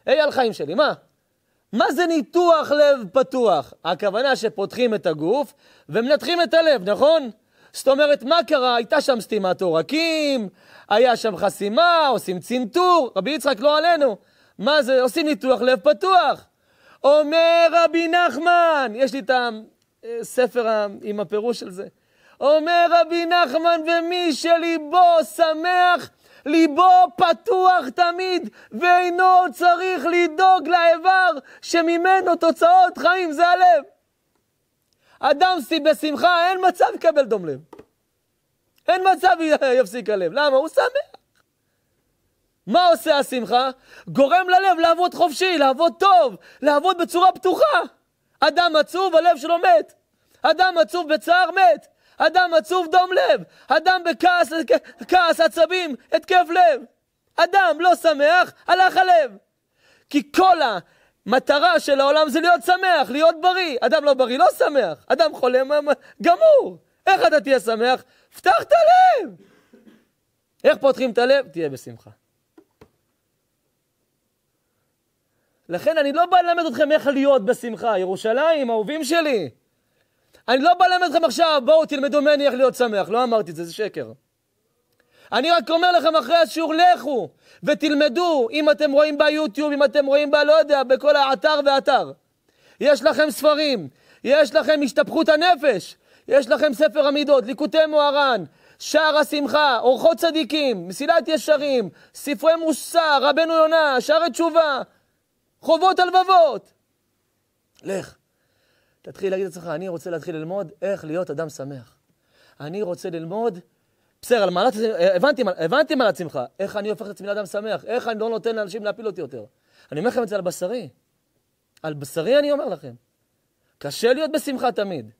היי על חיים שלי, מה? מה זה ניתוח לב פתוח? הכוונה שפותחים את הגוף ומנתחים את הלב, נכון? זאת אומרת, מה קרה? הייתה שם סתימת עורקים, היה שם חסימה, עושים צנתור, רבי יצחק לא עלינו. מה זה? עושים ניתוח לב פתוח. אומר רבי נחמן, יש לי את אה, הספר עם הפירוש של זה. אומר רבי נחמן, ומי שליבו שמח, ליבו פתוח תמיד, ואינו צריך לדאוג לאיבר שממנו תוצאות חיים, זה הלב. אדמסי בשמחה, אין מצב יקבל דום לב. אין מצב יפסיק הלב. למה? הוא שמח. מה עושה השמחה? גורם ללב לעבוד חופשי, לעבוד טוב, לעבוד בצורה פתוחה. אדם עצוב, הלב שלו מת. אדם עצוב בצער מת. אדם עצוב דום לב. אדם בכעס, כעס, עצבים, התקף לב. אדם לא שמח, הלך הלב. כי כל מטרה של העולם זה להיות שמח, להיות בריא. אדם לא בריא, לא שמח. אדם חולה, אה, מה, מה, גמור. איך אתה תהיה שמח? פתח את הלב! איך פותחים את הלב? תהיה בשמחה. לכן אני לא בא ללמד אתכם איך להיות בשמחה. ירושלים, אהובים שלי. אני לא בא ללמד אתכם עכשיו, בואו תלמדו ממני איך להיות שמח. לא אמרתי את זה, זה שקר. אני רק אומר לכם אחרי השיעור, לכו ותלמדו, אם אתם רואים ביוטיוב, אם אתם רואים ב... לא יודע, בכל האתר ואתר. יש לכם ספרים, יש לכם השתפכות הנפש, יש לכם ספר המידות, ליקוטי מוהר"ן, שער השמחה, אורחות צדיקים, מסילת ישרים, ספרי מוסר, רבנו יונה, שערי תשובה, חובות הלבבות. לך, תתחיל להגיד לעצמך, אני רוצה להתחיל ללמוד איך להיות אדם שמח. אני רוצה ללמוד בסדר, על מעלת, הבנתי, הבנתם מעלת שמחה, איך אני הופך את עצמי לאדם שמח, איך אני לא נותן לאנשים להפיל אותי יותר. אני אומר לכם את זה על בשרי. על בשרי אני אומר לכם. קשה להיות בשמחה תמיד.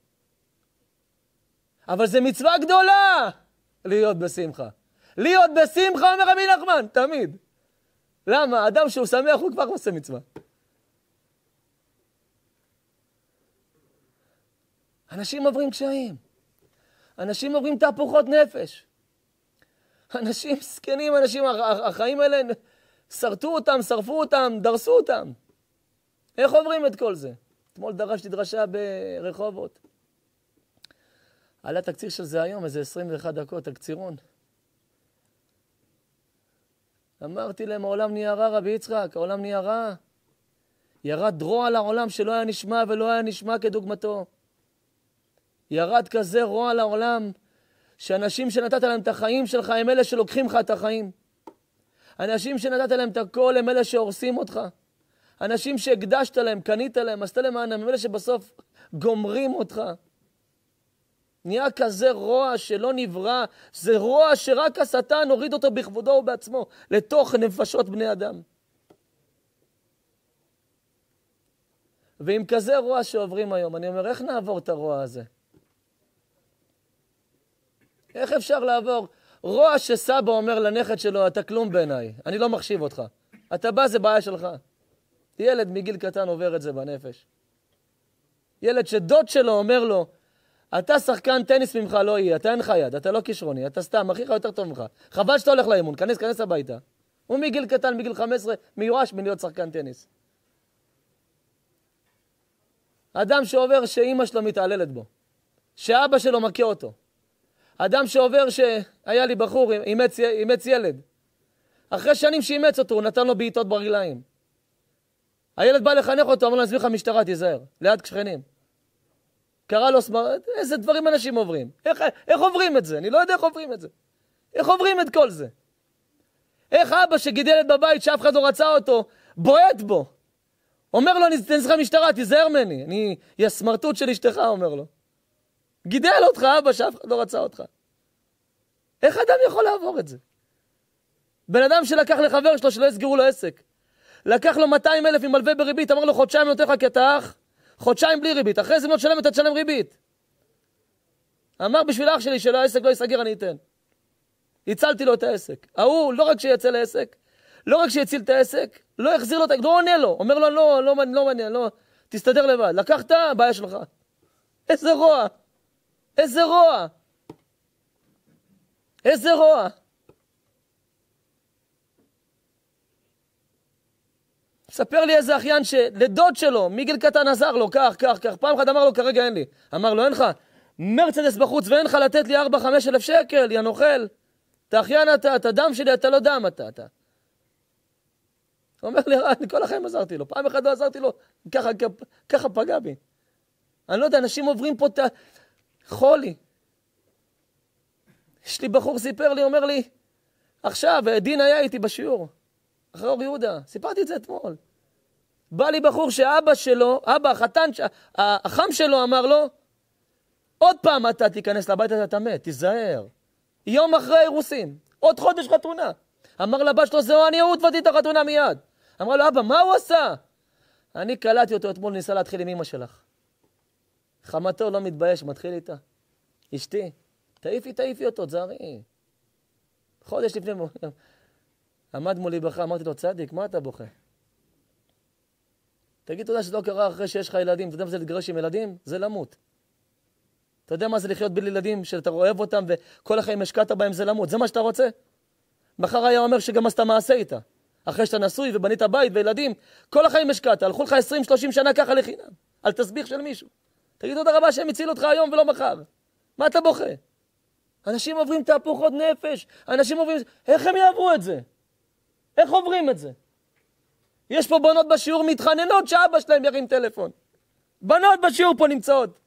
אבל זה מצווה גדולה להיות בשמחה. להיות בשמחה, אומר רבי נחמן, תמיד. למה? אדם שהוא שמח הוא כבר עושה מצווה. אנשים עוברים קשיים. אנשים עוברים תהפוכות נפש. אנשים זקנים, אנשים, החיים האלה, שרטו אותם, שרפו אותם, דרסו אותם. איך עוברים את כל זה? אתמול דרשתי דרשה ברחובות. עלה תקציר של זה היום, איזה 21 דקות, תקצירון. אמרתי להם, העולם נהיה רע, רבי יצחק, העולם נהיה רע. ירד רוע לעולם שלא היה נשמע ולא היה נשמע כדוגמתו. ירד כזה רוע לעולם, שאנשים שנתת להם את החיים שלך הם אלה שלוקחים לך את החיים. אנשים שנתת להם את הכל הם אלה שהורסים אותך. אנשים שהקדשת להם, קנית להם, עשית להם מענם, הם אלה שבסוף גומרים אותך. נהיה כזה רוע שלא נברא, זה רוע שרק השטן הוריד אותו בכבודו ובעצמו, לתוך נפשות בני אדם. ועם כזה רוע שעוברים היום, אני אומר, איך נעבור את הרוע הזה? איך אפשר לעבור? רוע שסבא אומר לנכד שלו, אתה כלום בעיניי, אני לא מחשיב אותך. אתה בא, זה בעיה שלך. ילד מגיל קטן עובר את זה בנפש. ילד שדוד שלו אומר לו, אתה שחקן טניס ממך לא יהיה, אתה אין לך יד, אתה לא כישרוני, אתה סתם, אחיך יותר טוב ממך. חבל שאתה הולך לאימון, כנס, כנס הביתה. הוא מגיל קטן, מגיל 15, מיואש מלהיות שחקן טניס. אדם שעובר שאימא שלו מתעללת בו, שאבא שלו מכה אותו, אדם שעובר, שהיה לי בחור, אימץ, אימץ ילד. אחרי שנים שאימץ אותו, הוא נתן לו בעיטות ברגליים. הילד בא לחנך אותו, אמר לו, עזבי לך משטרה, תיזהר, ליד שכנים. קרא לו סמר... איזה דברים אנשים עוברים. איך, איך עוברים את זה? אני לא יודע איך עוברים את זה. איך עוברים את כל זה? איך אבא שגידל ילד בבית, שאף אחד לא רצה אותו, בועט בו. אומר לו, אני אתן לך משטרה, תיזהר ממני. אני, היא הסמרטוט של אשתך, אומר לו. גידל אותך אבא שאף אחד לא רצה אותך. איך אדם יכול לעבור את זה? בן אדם שלקח לחבר שלו שלא יסגרו לו עסק. לקח לו 200 אלף עם מלווה בריבית, אמר לו חודשיים נותן לך כי אתה אח, חודשיים בלי ריבית, אחרי זה אם לא תשלם אתה תשלם ריבית. אמר בשביל אח שלי שלא העסק לא ייסגר אני אתן. הצלתי לו את העסק. ההוא לא רק שיצא לעסק, לא רק שהציל את העסק, לא החזיר לו את ה... לא עונה לו, אומר לו לא, לא, מעניין, לא מעניין, לא, לא, לא, תסתדר לבד. לקחת, בעיה שלך. איזה רוע. איזה רוע! איזה רוע! ספר לי איזה אחיין שלדוד שלו, מגיל קטן עזר לו, כך, כך, כך. פעם אחת אמר לו, כרגע אין לי. אמר לו, אין לך מרצדס בחוץ ואין לך לתת לי 4-5 אלף שקל, יא נוכל. אתה אחיין אתה, אתה דם שלי, אתה לא דם אתה, אתה. הוא אומר לי, אה, אני כל החיים עזרתי לו. פעם אחת לא עזרתי לו, ככה, ככה פגע בי. אני לא יודע, אנשים עוברים פה את ה... חולי. יש לי בחור סיפר לי, אומר לי, עכשיו, אה, דין היה איתי בשיעור, אחרי אור יהודה, סיפרתי את זה אתמול. בא לי בחור שאבא שלו, אבא, החתן, החם שלו אמר לו, עוד פעם אתה תיכנס לבית הזה, אתה מת, תיזהר. יום אחרי אירוסין, עוד חודש חתונה. אמר לבת שלו, זהו, אני אהוד הוא, את החתונה מיד. אמרה לו, אבא, מה הוא עשה? אני קלטתי אותו אתמול, ניסה להתחיל עם אמא שלך. חמתו לא מתבייש, מתחיל איתה. אשתי, תעיפי, תעיפי אותו, תזהרי. חודש לפני, עמד מולי בכה, אמרתי לו, צדיק, מה אתה בוכה? תגיד תודה שזה לא קרה אחרי שיש לך ילדים. אתה יודע מה זה להתגרש עם ילדים? זה למות. אתה יודע מה זה לחיות בלי ילדים, שאתה אוהב אותם וכל החיים השקעת בהם, זה למות. זה מה שאתה רוצה? מחר היה אומר שגם עשית מעשה איתה. אחרי שאתה נשוי ובנית בית וילדים, כל החיים השקעת, הלכו לך 20-30 שנה ככה לחינם, על תסביך של מישהו. תגיד תודה רבה שהם הצילו אותך היום ולא מחר. מה אתה בוכה? אנשים עוברים תהפוכות נפש, אנשים עוברים... איך הם יעברו את זה? איך עוברים את זה? יש פה בנות בשיעור מתחננות שאבא שלהם ירים טלפון. בנות בשיעור פה נמצאות.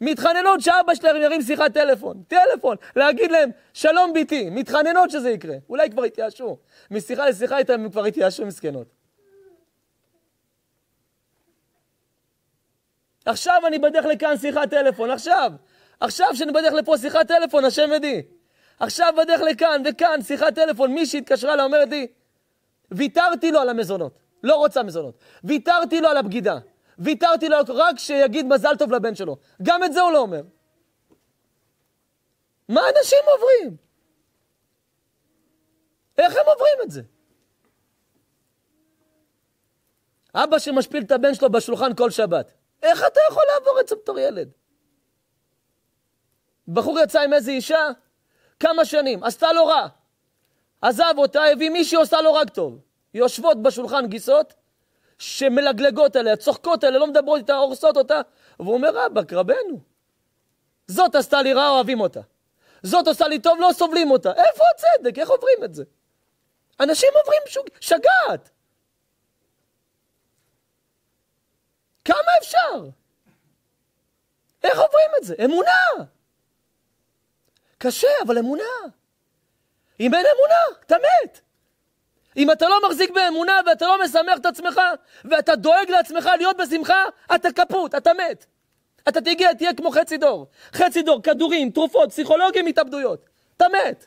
מתחננות שאבא שלהם ירים שיחת טלפון. טלפון, להגיד להם, שלום ביתי. מתחננות שזה יקרה. אולי כבר התייאשו. משיחה לשיחה איתם הם כבר התייאשו מסכנות. עכשיו אני בדרך לכאן שיחת טלפון, עכשיו. עכשיו שאני בדרך לפה שיחת טלפון, השם עדי. עכשיו בדרך לכאן וכאן שיחת טלפון, מישהי התקשרה אליי, אומרת לי, ויתרתי לו על המזונות, לא רוצה מזונות. ויתרתי לו על הבגידה. ויתרתי לו רק שיגיד מזל טוב לבן שלו. גם את זה הוא לא אומר. מה אנשים עוברים? איך הם עוברים את זה? אבא שמשפיל את הבן שלו בשולחן כל שבת. איך אתה יכול לעבור את זה בתור ילד? בחור יצא עם איזה אישה, כמה שנים, עשתה לו רע. עזב אותה, הביא מישהי, עושה לו רק טוב. יושבות בשולחן גיסות, שמלגלגות עליה, צוחקות עליה, לא מדברות איתה, הורסות אותה, והוא אומר, אבא, קרבנו. זאת עשתה לי רע, אוהבים אותה. זאת עושה לי טוב, לא סובלים אותה. איפה הצדק? איך עוברים את זה? אנשים עוברים שוג... שגעת. כמה אפשר? איך עוברים את זה? אמונה! קשה, אבל אמונה. אם אין אמונה, אתה מת. אם אתה לא מחזיק באמונה ואתה לא משמח את עצמך, ואתה דואג לעצמך להיות בשמחה, אתה כפות, אתה מת. אתה תגיע, תהיה כמו חצי דור. חצי דור, כדורים, תרופות, פסיכולוגים, התאבדויות. אתה מת.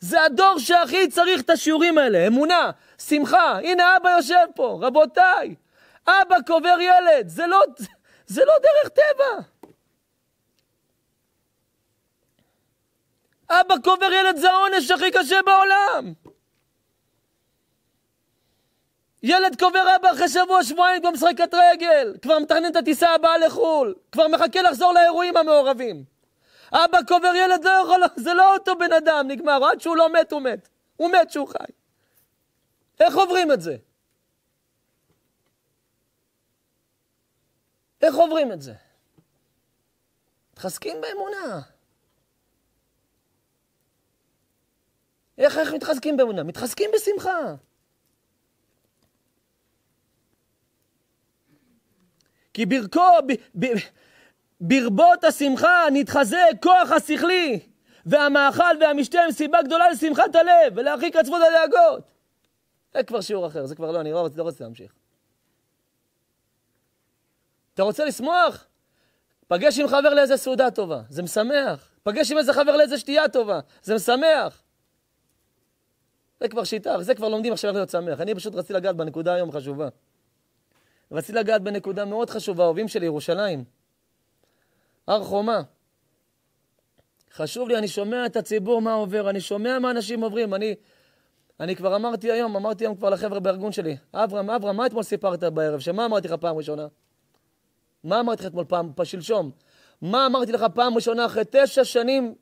זה הדור שהכי צריך את השיעורים האלה, אמונה, שמחה. הנה אבא יושב פה, רבותיי. אבא קובר ילד, זה לא, זה לא דרך טבע. אבא קובר ילד זה העונש הכי קשה בעולם. ילד קובר אבא אחרי שבוע, שבועיים, כבר משחקת רגל, כבר מתכנן את הטיסה הבאה לחו"ל, כבר מחכה לחזור לאירועים המעורבים. אבא קובר ילד לא יכול, זה לא אותו בן אדם, נגמר, עד שהוא לא מת, הוא מת. הוא מת שהוא חי. איך עוברים את זה? איך עוברים את זה? מתחזקים באמונה. איך, איך מתחזקים באמונה? מתחזקים בשמחה. כי ברכו, ב, ב, ב, ברבות השמחה נתחזק כוח השכלי, והמאכל והמשתה הם סיבה גדולה לשמחת הלב, ולהרחיק עצמות הדאגות. זה כבר שיעור אחר, זה כבר לא, אני לא רוצה, לא רוצה להמשיך. אתה רוצה לשמוח? פגש עם חבר לאיזה סעודה טובה, זה משמח. פגש עם איזה חבר לאיזה שתייה טובה, זה משמח. זה כבר שיטה, וזה כבר לומדים עכשיו איך להיות שמח. אני פשוט רציתי לגעת בנקודה היום חשובה. רציתי לגעת בנקודה מאוד חשובה, אוהבים של ירושלים. הר חומה. חשוב לי, אני שומע את הציבור מה עובר, אני שומע מה אנשים עוברים. אני, אני כבר אמרתי היום, אמרתי היום כבר לחבר'ה בארגון שלי, אברהם, אברהם, מה אתמול סיפרת בערב? שמה אמרתי לך פעם ראשונה? מה אמרתי לך אתמול פעם, שלשום? מה אמרתי לך פעם ראשונה אחרי תשע שנים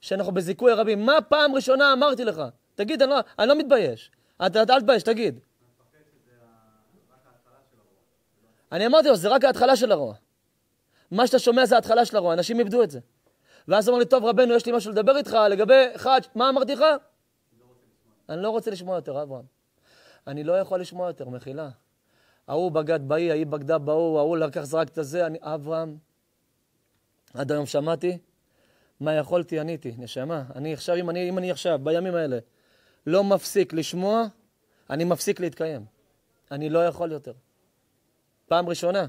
שאנחנו בזיכוי הרבים? מה פעם ראשונה אמרתי לך? תגיד, אני לא, אני לא מתבייש. אתה אתה, אל תתבייש, תגיד. אני אמרתי לו, זה רק ההתחלה של הרוע. מה שאתה שומע זה ההתחלה של הרוע, אנשים איבדו את זה. ואז אמר לי, טוב, רבנו, יש לי משהו לדבר איתך לגבי חאג', מה אמרתי לך? אני לא רוצה לשמוע יותר, אברהם. אני לא יכול לשמוע יותר, מחילה. ההוא בגד באי, ההיא בגדה בהוא, ההוא לקח זרק את הזה, אני, אברהם. עד היום שמעתי, מה יכולתי, עניתי, נשמה. אני עכשיו, אם אני, אם אני עכשיו, בימים האלה, לא מפסיק לשמוע, אני מפסיק להתקיים. אני לא יכול יותר. פעם ראשונה.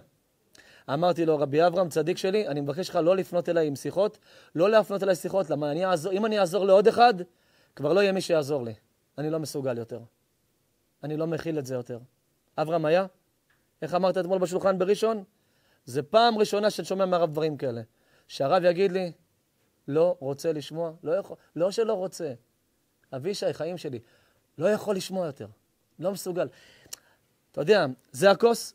אמרתי לו, רבי אברהם, צדיק שלי, אני מבקש לך לא לפנות אליי עם שיחות, לא להפנות אליי שיחות, למה אני אעזור, אם אני אעזור לעוד אחד, כבר לא יהיה מי שיעזור לי. אני לא מסוגל יותר. אני לא מכיל את זה יותר. אברהם היה? איך אמרת אתמול בשולחן בראשון? זה פעם ראשונה שאני שומע מהרב דברים כאלה. שהרב יגיד לי, לא רוצה לשמוע, לא יכול, לא שלא רוצה. אבישי, חיים שלי, לא יכול לשמוע יותר. לא מסוגל. אתה יודע, זה הכוס,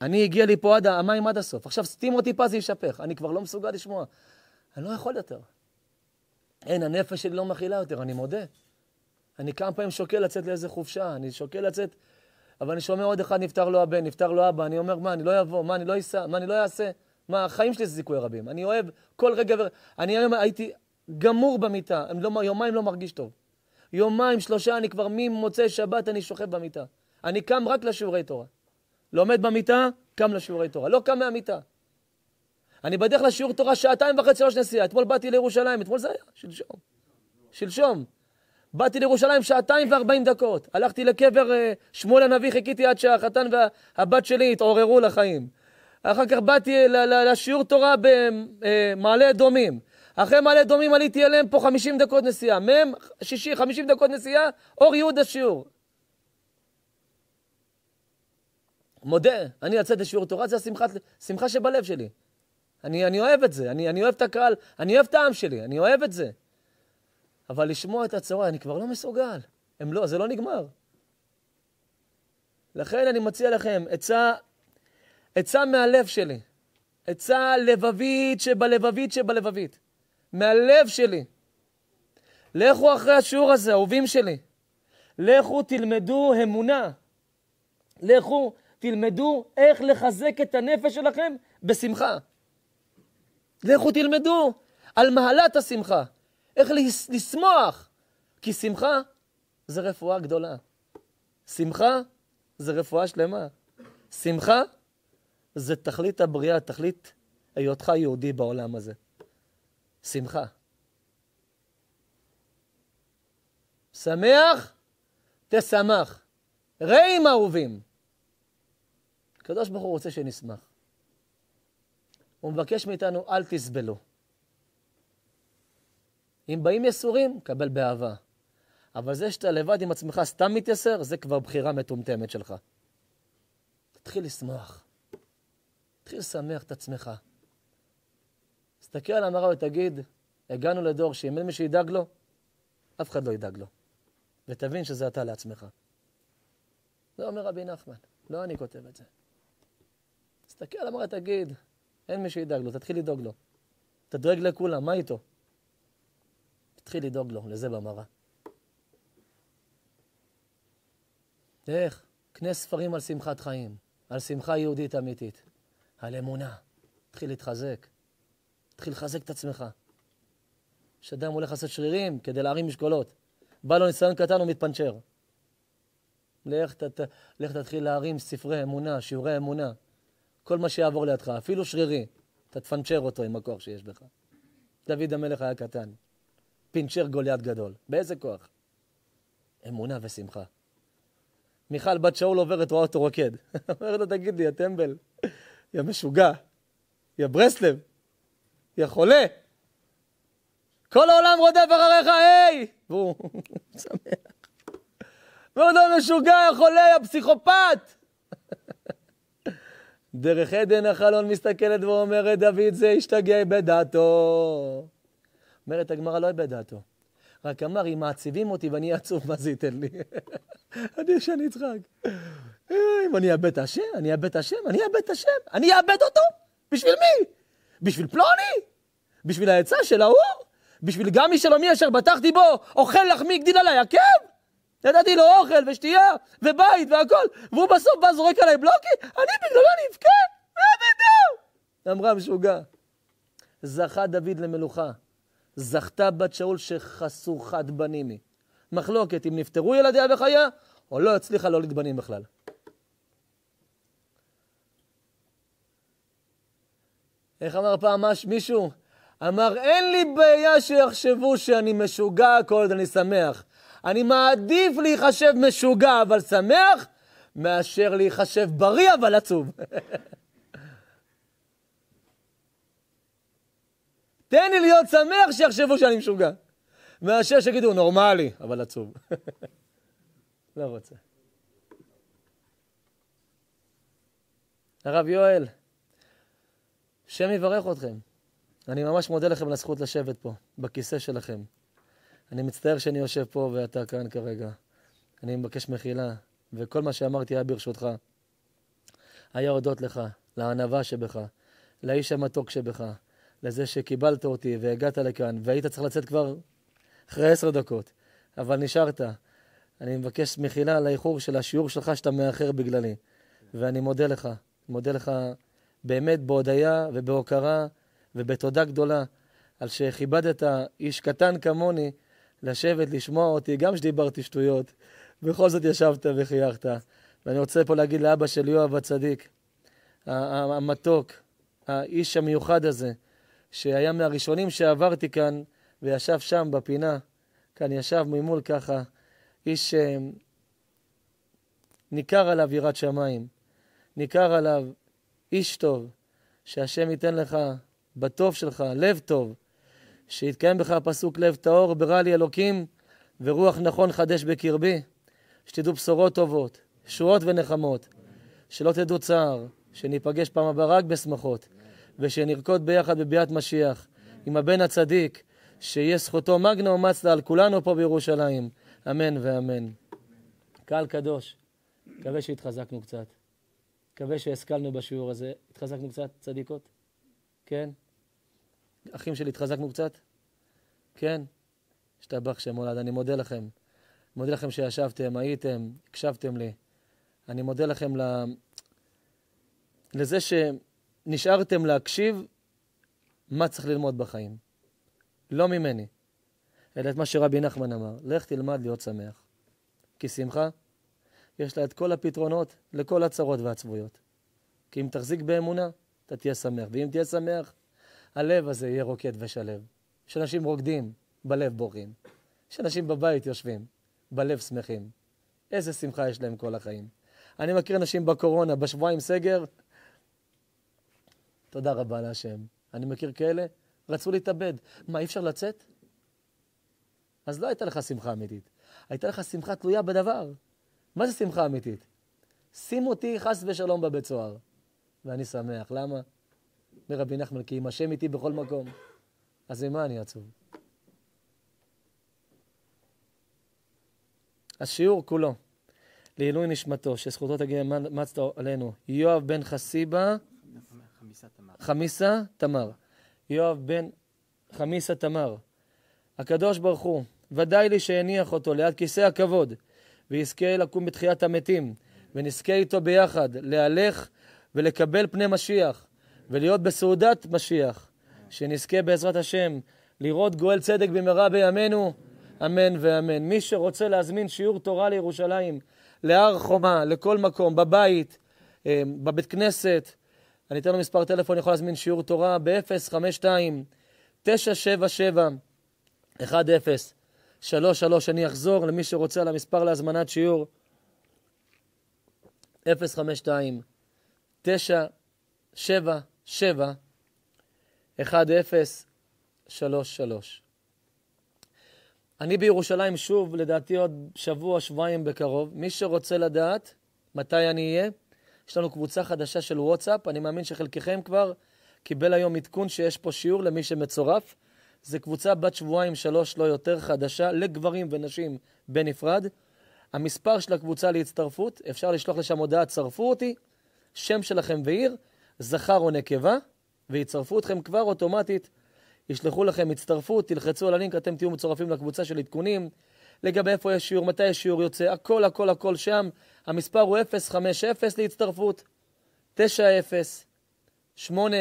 אני, הגיע לי פה עד המים עד הסוף. עכשיו סתימו טיפה, זה יישפך. אני כבר לא מסוגל לשמוע. אני לא יכול יותר. אין, הנפש שלי לא מכילה יותר, אני מודה. אני כמה פעמים שוקל לצאת לאיזה חופשה, אני שוקל לצאת, אבל אני שומע עוד אחד, נפטר לו הבן, נפטר לו אבא, אני אומר, מה, אני לא אבוא, מה, אני לא אסע, מה, אני לא אעשה? מה, החיים שלי זה זיכוי רבים. אני אוהב כל רגע ו... אני היום הייתי גמור במיטה, לא, יומיים לא מרגיש טוב. יומיים, שלושה, אני כבר ממוצאי שבת, אני שוכב במיטה. אני קם רק לשיעורי תורה. לומד במיטה, קם לשיעורי תורה. לא קם מהמיטה. אני בדרך לשיעור תורה שעתיים וחצי, שלוש נסיעה. אתמול באתי לירושלים, אתמול זה היה, שלשום. שלשום. באתי לירושלים שעתיים וארבעים דקות. הלכתי לקבר אה, שמואל הנביא, חיכיתי עד שהחתן והבת שלי התעוררו לחיים. אחר כך באתי לשיעור תורה במעלה אה, אדומים. אחרי מעלה אדומים עליתי אליהם פה חמישים דקות נסיעה. מהם שישי חמישים דקות נסיעה, אור יהודה שיעור. מודה, אני לצאת לשיעור תורה, זה השמחה, שבלב שלי. אני, אני אוהב את זה, אני, אני אוהב את הקהל, אני אוהב את העם שלי, אני אוהב את זה. אבל לשמוע את הצורה, אני כבר לא מסוגל. הם לא, זה לא נגמר. לכן אני מציע לכם עצה, עצה מהלב שלי, עצה לבבית שבלבבית שבלבבית, מהלב שלי. לכו אחרי השיעור הזה, אהובים שלי. לכו תלמדו אמונה. לכו תלמדו איך לחזק את הנפש שלכם בשמחה. לכו תלמדו על מעלת השמחה, איך לס- לשמוח, כי שמחה זה רפואה גדולה. שמחה זה רפואה שלמה. שמחה זה תכלית הבריאה, תכלית היותך יהודי בעולם הזה. שמחה. שמח, תשמח. ראים אהובים. הקדוש ברוך הוא רוצה שנשמח. הוא מבקש מאיתנו, אל תסבלו. אם באים יסורים, קבל באהבה. אבל זה שאתה לבד עם עצמך סתם מתייסר, זה כבר בחירה מטומטמת שלך. תתחיל לשמוח. תתחיל לשמח את עצמך. תסתכל על המראה ותגיד, הגענו לדור שאם אין מי שידאג לו, אף אחד לא ידאג לו. ותבין שזה אתה לעצמך. זה אומר רבי נחמן, לא אני כותב את זה. תסתכל על המראה, תגיד, אין מי שידאג לו, תתחיל לדאוג לו. תדואג לכולם, מה איתו? תתחיל לדאוג לו, לזה במראה. איך? קנה ספרים על שמחת חיים, על שמחה יהודית אמיתית, על אמונה. תתחיל להתחזק, תתחיל לחזק את עצמך. כשאדם הולך לעשות שרירים כדי להרים משקולות, בא לו ניסיון קטן, ומתפנצ'ר. לך, ת, ת, לך תתחיל להרים ספרי אמונה, שיעורי אמונה. כל מה שיעבור לידך, אפילו שרירי, אתה תפנצ'ר אותו עם הכוח שיש בך. דוד המלך היה קטן, פינצ'ר גוליית גדול. באיזה כוח? אמונה ושמחה. מיכל בת שאול עוברת, רואה אותו רוקד. אומרת לו, תגיד לי, יא טמבל, יא משוגע, יא ברסלב, יא חולה. כל העולם רודף אחריך, היי! והוא שמח. מאוד משוגע, יא חולה, יא פסיכופת! דרך עדן החלון מסתכלת ואומרת, דוד זה השתגע בדעתו. אומרת הגמרא, לא איבד דעתו. רק אמר, אם מעציבים אותי ואני אהיה עצוב, מה זה ייתן לי? אני שאני אצחק. אה, אם אני אאבד את השם, אני אאבד את השם, אני אאבד את השם, אני אאבד אותו? בשביל מי? בשביל פלוני? בשביל העצה של ההוא? בשביל גם מי שלא מי אשר בטחתי בו, אוכל לחמי גדיל עלי עקב? נתתי לו אוכל ושתייה ובית והכל, והוא בסוף בא זורק עליי בלוקי, אני בגללו נבכה? מה אה, בדיוק? אמרה משוגע. זכה דוד למלוכה. זכתה בת שאול שחסוכת בנים היא. מחלוקת אם נפטרו ילדיה בחיה, או לא הצליחה להוליד בנים בכלל. איך אמר פעם מש, מישהו? אמר, אין לי בעיה שיחשבו שאני משוגע כל עוד אני שמח. אני מעדיף להיחשב משוגע אבל שמח, מאשר להיחשב בריא אבל עצוב. תן לי להיות שמח שיחשבו שאני משוגע, מאשר שיגידו נורמלי אבל עצוב. לא רוצה. הרב יואל, השם יברך אתכם. אני ממש מודה לכם על הזכות לשבת פה, בכיסא שלכם. אני מצטער שאני יושב פה ואתה כאן כרגע. אני מבקש מחילה, וכל מה שאמרתי היה ברשותך. היה הודות לך, לענווה שבך, לאיש המתוק שבך, לזה שקיבלת אותי והגעת לכאן, והיית צריך לצאת כבר אחרי עשר דקות, אבל נשארת. אני מבקש מחילה על האיחור של השיעור שלך שאתה מאחר בגללי. ואני מודה לך, מודה לך באמת בהודיה ובהוקרה ובתודה גדולה על שכיבדת איש קטן כמוני לשבת, לשמוע אותי, גם כשדיברתי שטויות, בכל זאת ישבת וחייכת. ואני רוצה פה להגיד לאבא של יואב הצדיק, המתוק, האיש המיוחד הזה, שהיה מהראשונים שעברתי כאן, וישב שם בפינה, כאן ישב ממול ככה, איש שניכר אה, עליו יראת שמיים, ניכר עליו איש טוב, שהשם ייתן לך בטוב שלך לב טוב, שיתקיים בך פסוק לב טהור, ברא לי אלוקים, ורוח נכון חדש בקרבי. שתדעו בשורות טובות, שורות ונחמות, שלא תדעו צער, שניפגש פעם הבאה רק בשמחות, ושנרקוד ביחד בביאת משיח, עם הבן הצדיק, שיהיה זכותו מגנה ומצדה על כולנו פה בירושלים. אמן ואמן. קהל קדוש, מקווה שהתחזקנו קצת. מקווה שהשכלנו בשיעור הזה. התחזקנו קצת, צדיקות? כן? אחים שלי, התחזקנו קצת? כן? השתבח שם מולד, אני מודה לכם. מודה לכם שישבתם, הייתם, הקשבתם לי. אני מודה לכם ל... לזה שנשארתם להקשיב מה צריך ללמוד בחיים. לא ממני, אלא את מה שרבי נחמן אמר, לך תלמד להיות שמח. כי שמחה, יש לה את כל הפתרונות לכל הצרות והצבויות. כי אם תחזיק באמונה, אתה תהיה שמח. ואם תהיה שמח, הלב הזה יהיה רוקד ושלב. כשאנשים רוקדים, בלב בורים. כשאנשים בבית יושבים, בלב שמחים. איזה שמחה יש להם כל החיים. אני מכיר אנשים בקורונה, בשבועיים סגר, תודה רבה להשם. אני מכיר כאלה, רצו להתאבד. מה, אי אפשר לצאת? אז לא הייתה לך שמחה אמיתית. הייתה לך שמחה תלויה בדבר. מה זה שמחה אמיתית? שים אותי חס ושלום בבית סוהר. ואני שמח. למה? אומר רבי נחמן, כי אם השם איתי בכל מקום, אז ממה אני עצוב? השיעור כולו לעילוי נשמתו, שזכותו תגיע מצת עלינו, יואב בן חסיבה, חמיסה תמר. יואב בן חמיסה תמר. הקדוש ברוך הוא, ודאי לי שהניח אותו ליד כיסא הכבוד, ויזכה לקום בתחיית המתים, ונזכה איתו ביחד להלך ולקבל פני משיח. ולהיות בסעודת משיח, שנזכה בעזרת השם לראות גואל צדק במהרה בימינו, אמן ואמן. מי שרוצה להזמין שיעור תורה לירושלים, להר חומה, לכל מקום, בבית, אה, בבית כנסת, אני אתן לו מספר טלפון, יכול להזמין שיעור תורה ב 052 977 10 שלוש, שלוש, אני אחזור למי שרוצה על המספר להזמנת שיעור, 052 9 7 1033. 1 אני בירושלים שוב, לדעתי עוד שבוע, שבועיים בקרוב. מי שרוצה לדעת מתי אני אהיה, יש לנו קבוצה חדשה של וואטסאפ, אני מאמין שחלקכם כבר קיבל היום עדכון שיש פה שיעור למי שמצורף. זו קבוצה בת שבועיים, שלוש, לא יותר, חדשה, לגברים ונשים בנפרד. המספר של הקבוצה להצטרפות, אפשר לשלוח לשם הודעה, צרפו אותי, שם שלכם ועיר, זכר או נקבה, ויצרפו אתכם כבר אוטומטית, ישלחו לכם הצטרפות, תלחצו על הלינק, אתם תהיו מצורפים לקבוצה של עדכונים, לגבי איפה יש שיעור, מתי יש שיעור יוצא, הכל הכל הכל שם, המספר הוא 050 להצטרפות, 90, 80,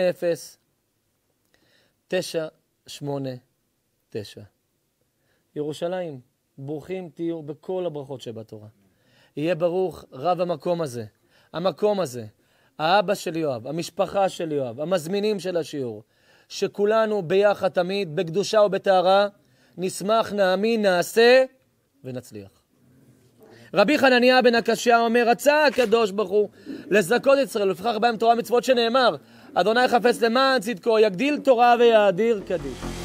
989. ירושלים, ברוכים תהיו בכל הברכות שבתורה. יהיה ברוך רב המקום הזה, המקום הזה. האבא של יואב, המשפחה של יואב, המזמינים של השיעור, שכולנו ביחד תמיד, בקדושה ובטהרה, נשמח, נאמין, נעשה ונצליח. רבי חנניה בן הקשיא אומר, רצה הקדוש ברוך הוא לזכות את ישראל, ולפיכך בהם תורה מצוות שנאמר, אדוני חפץ למען צדקו, יגדיל תורה ויאדיר קדיש.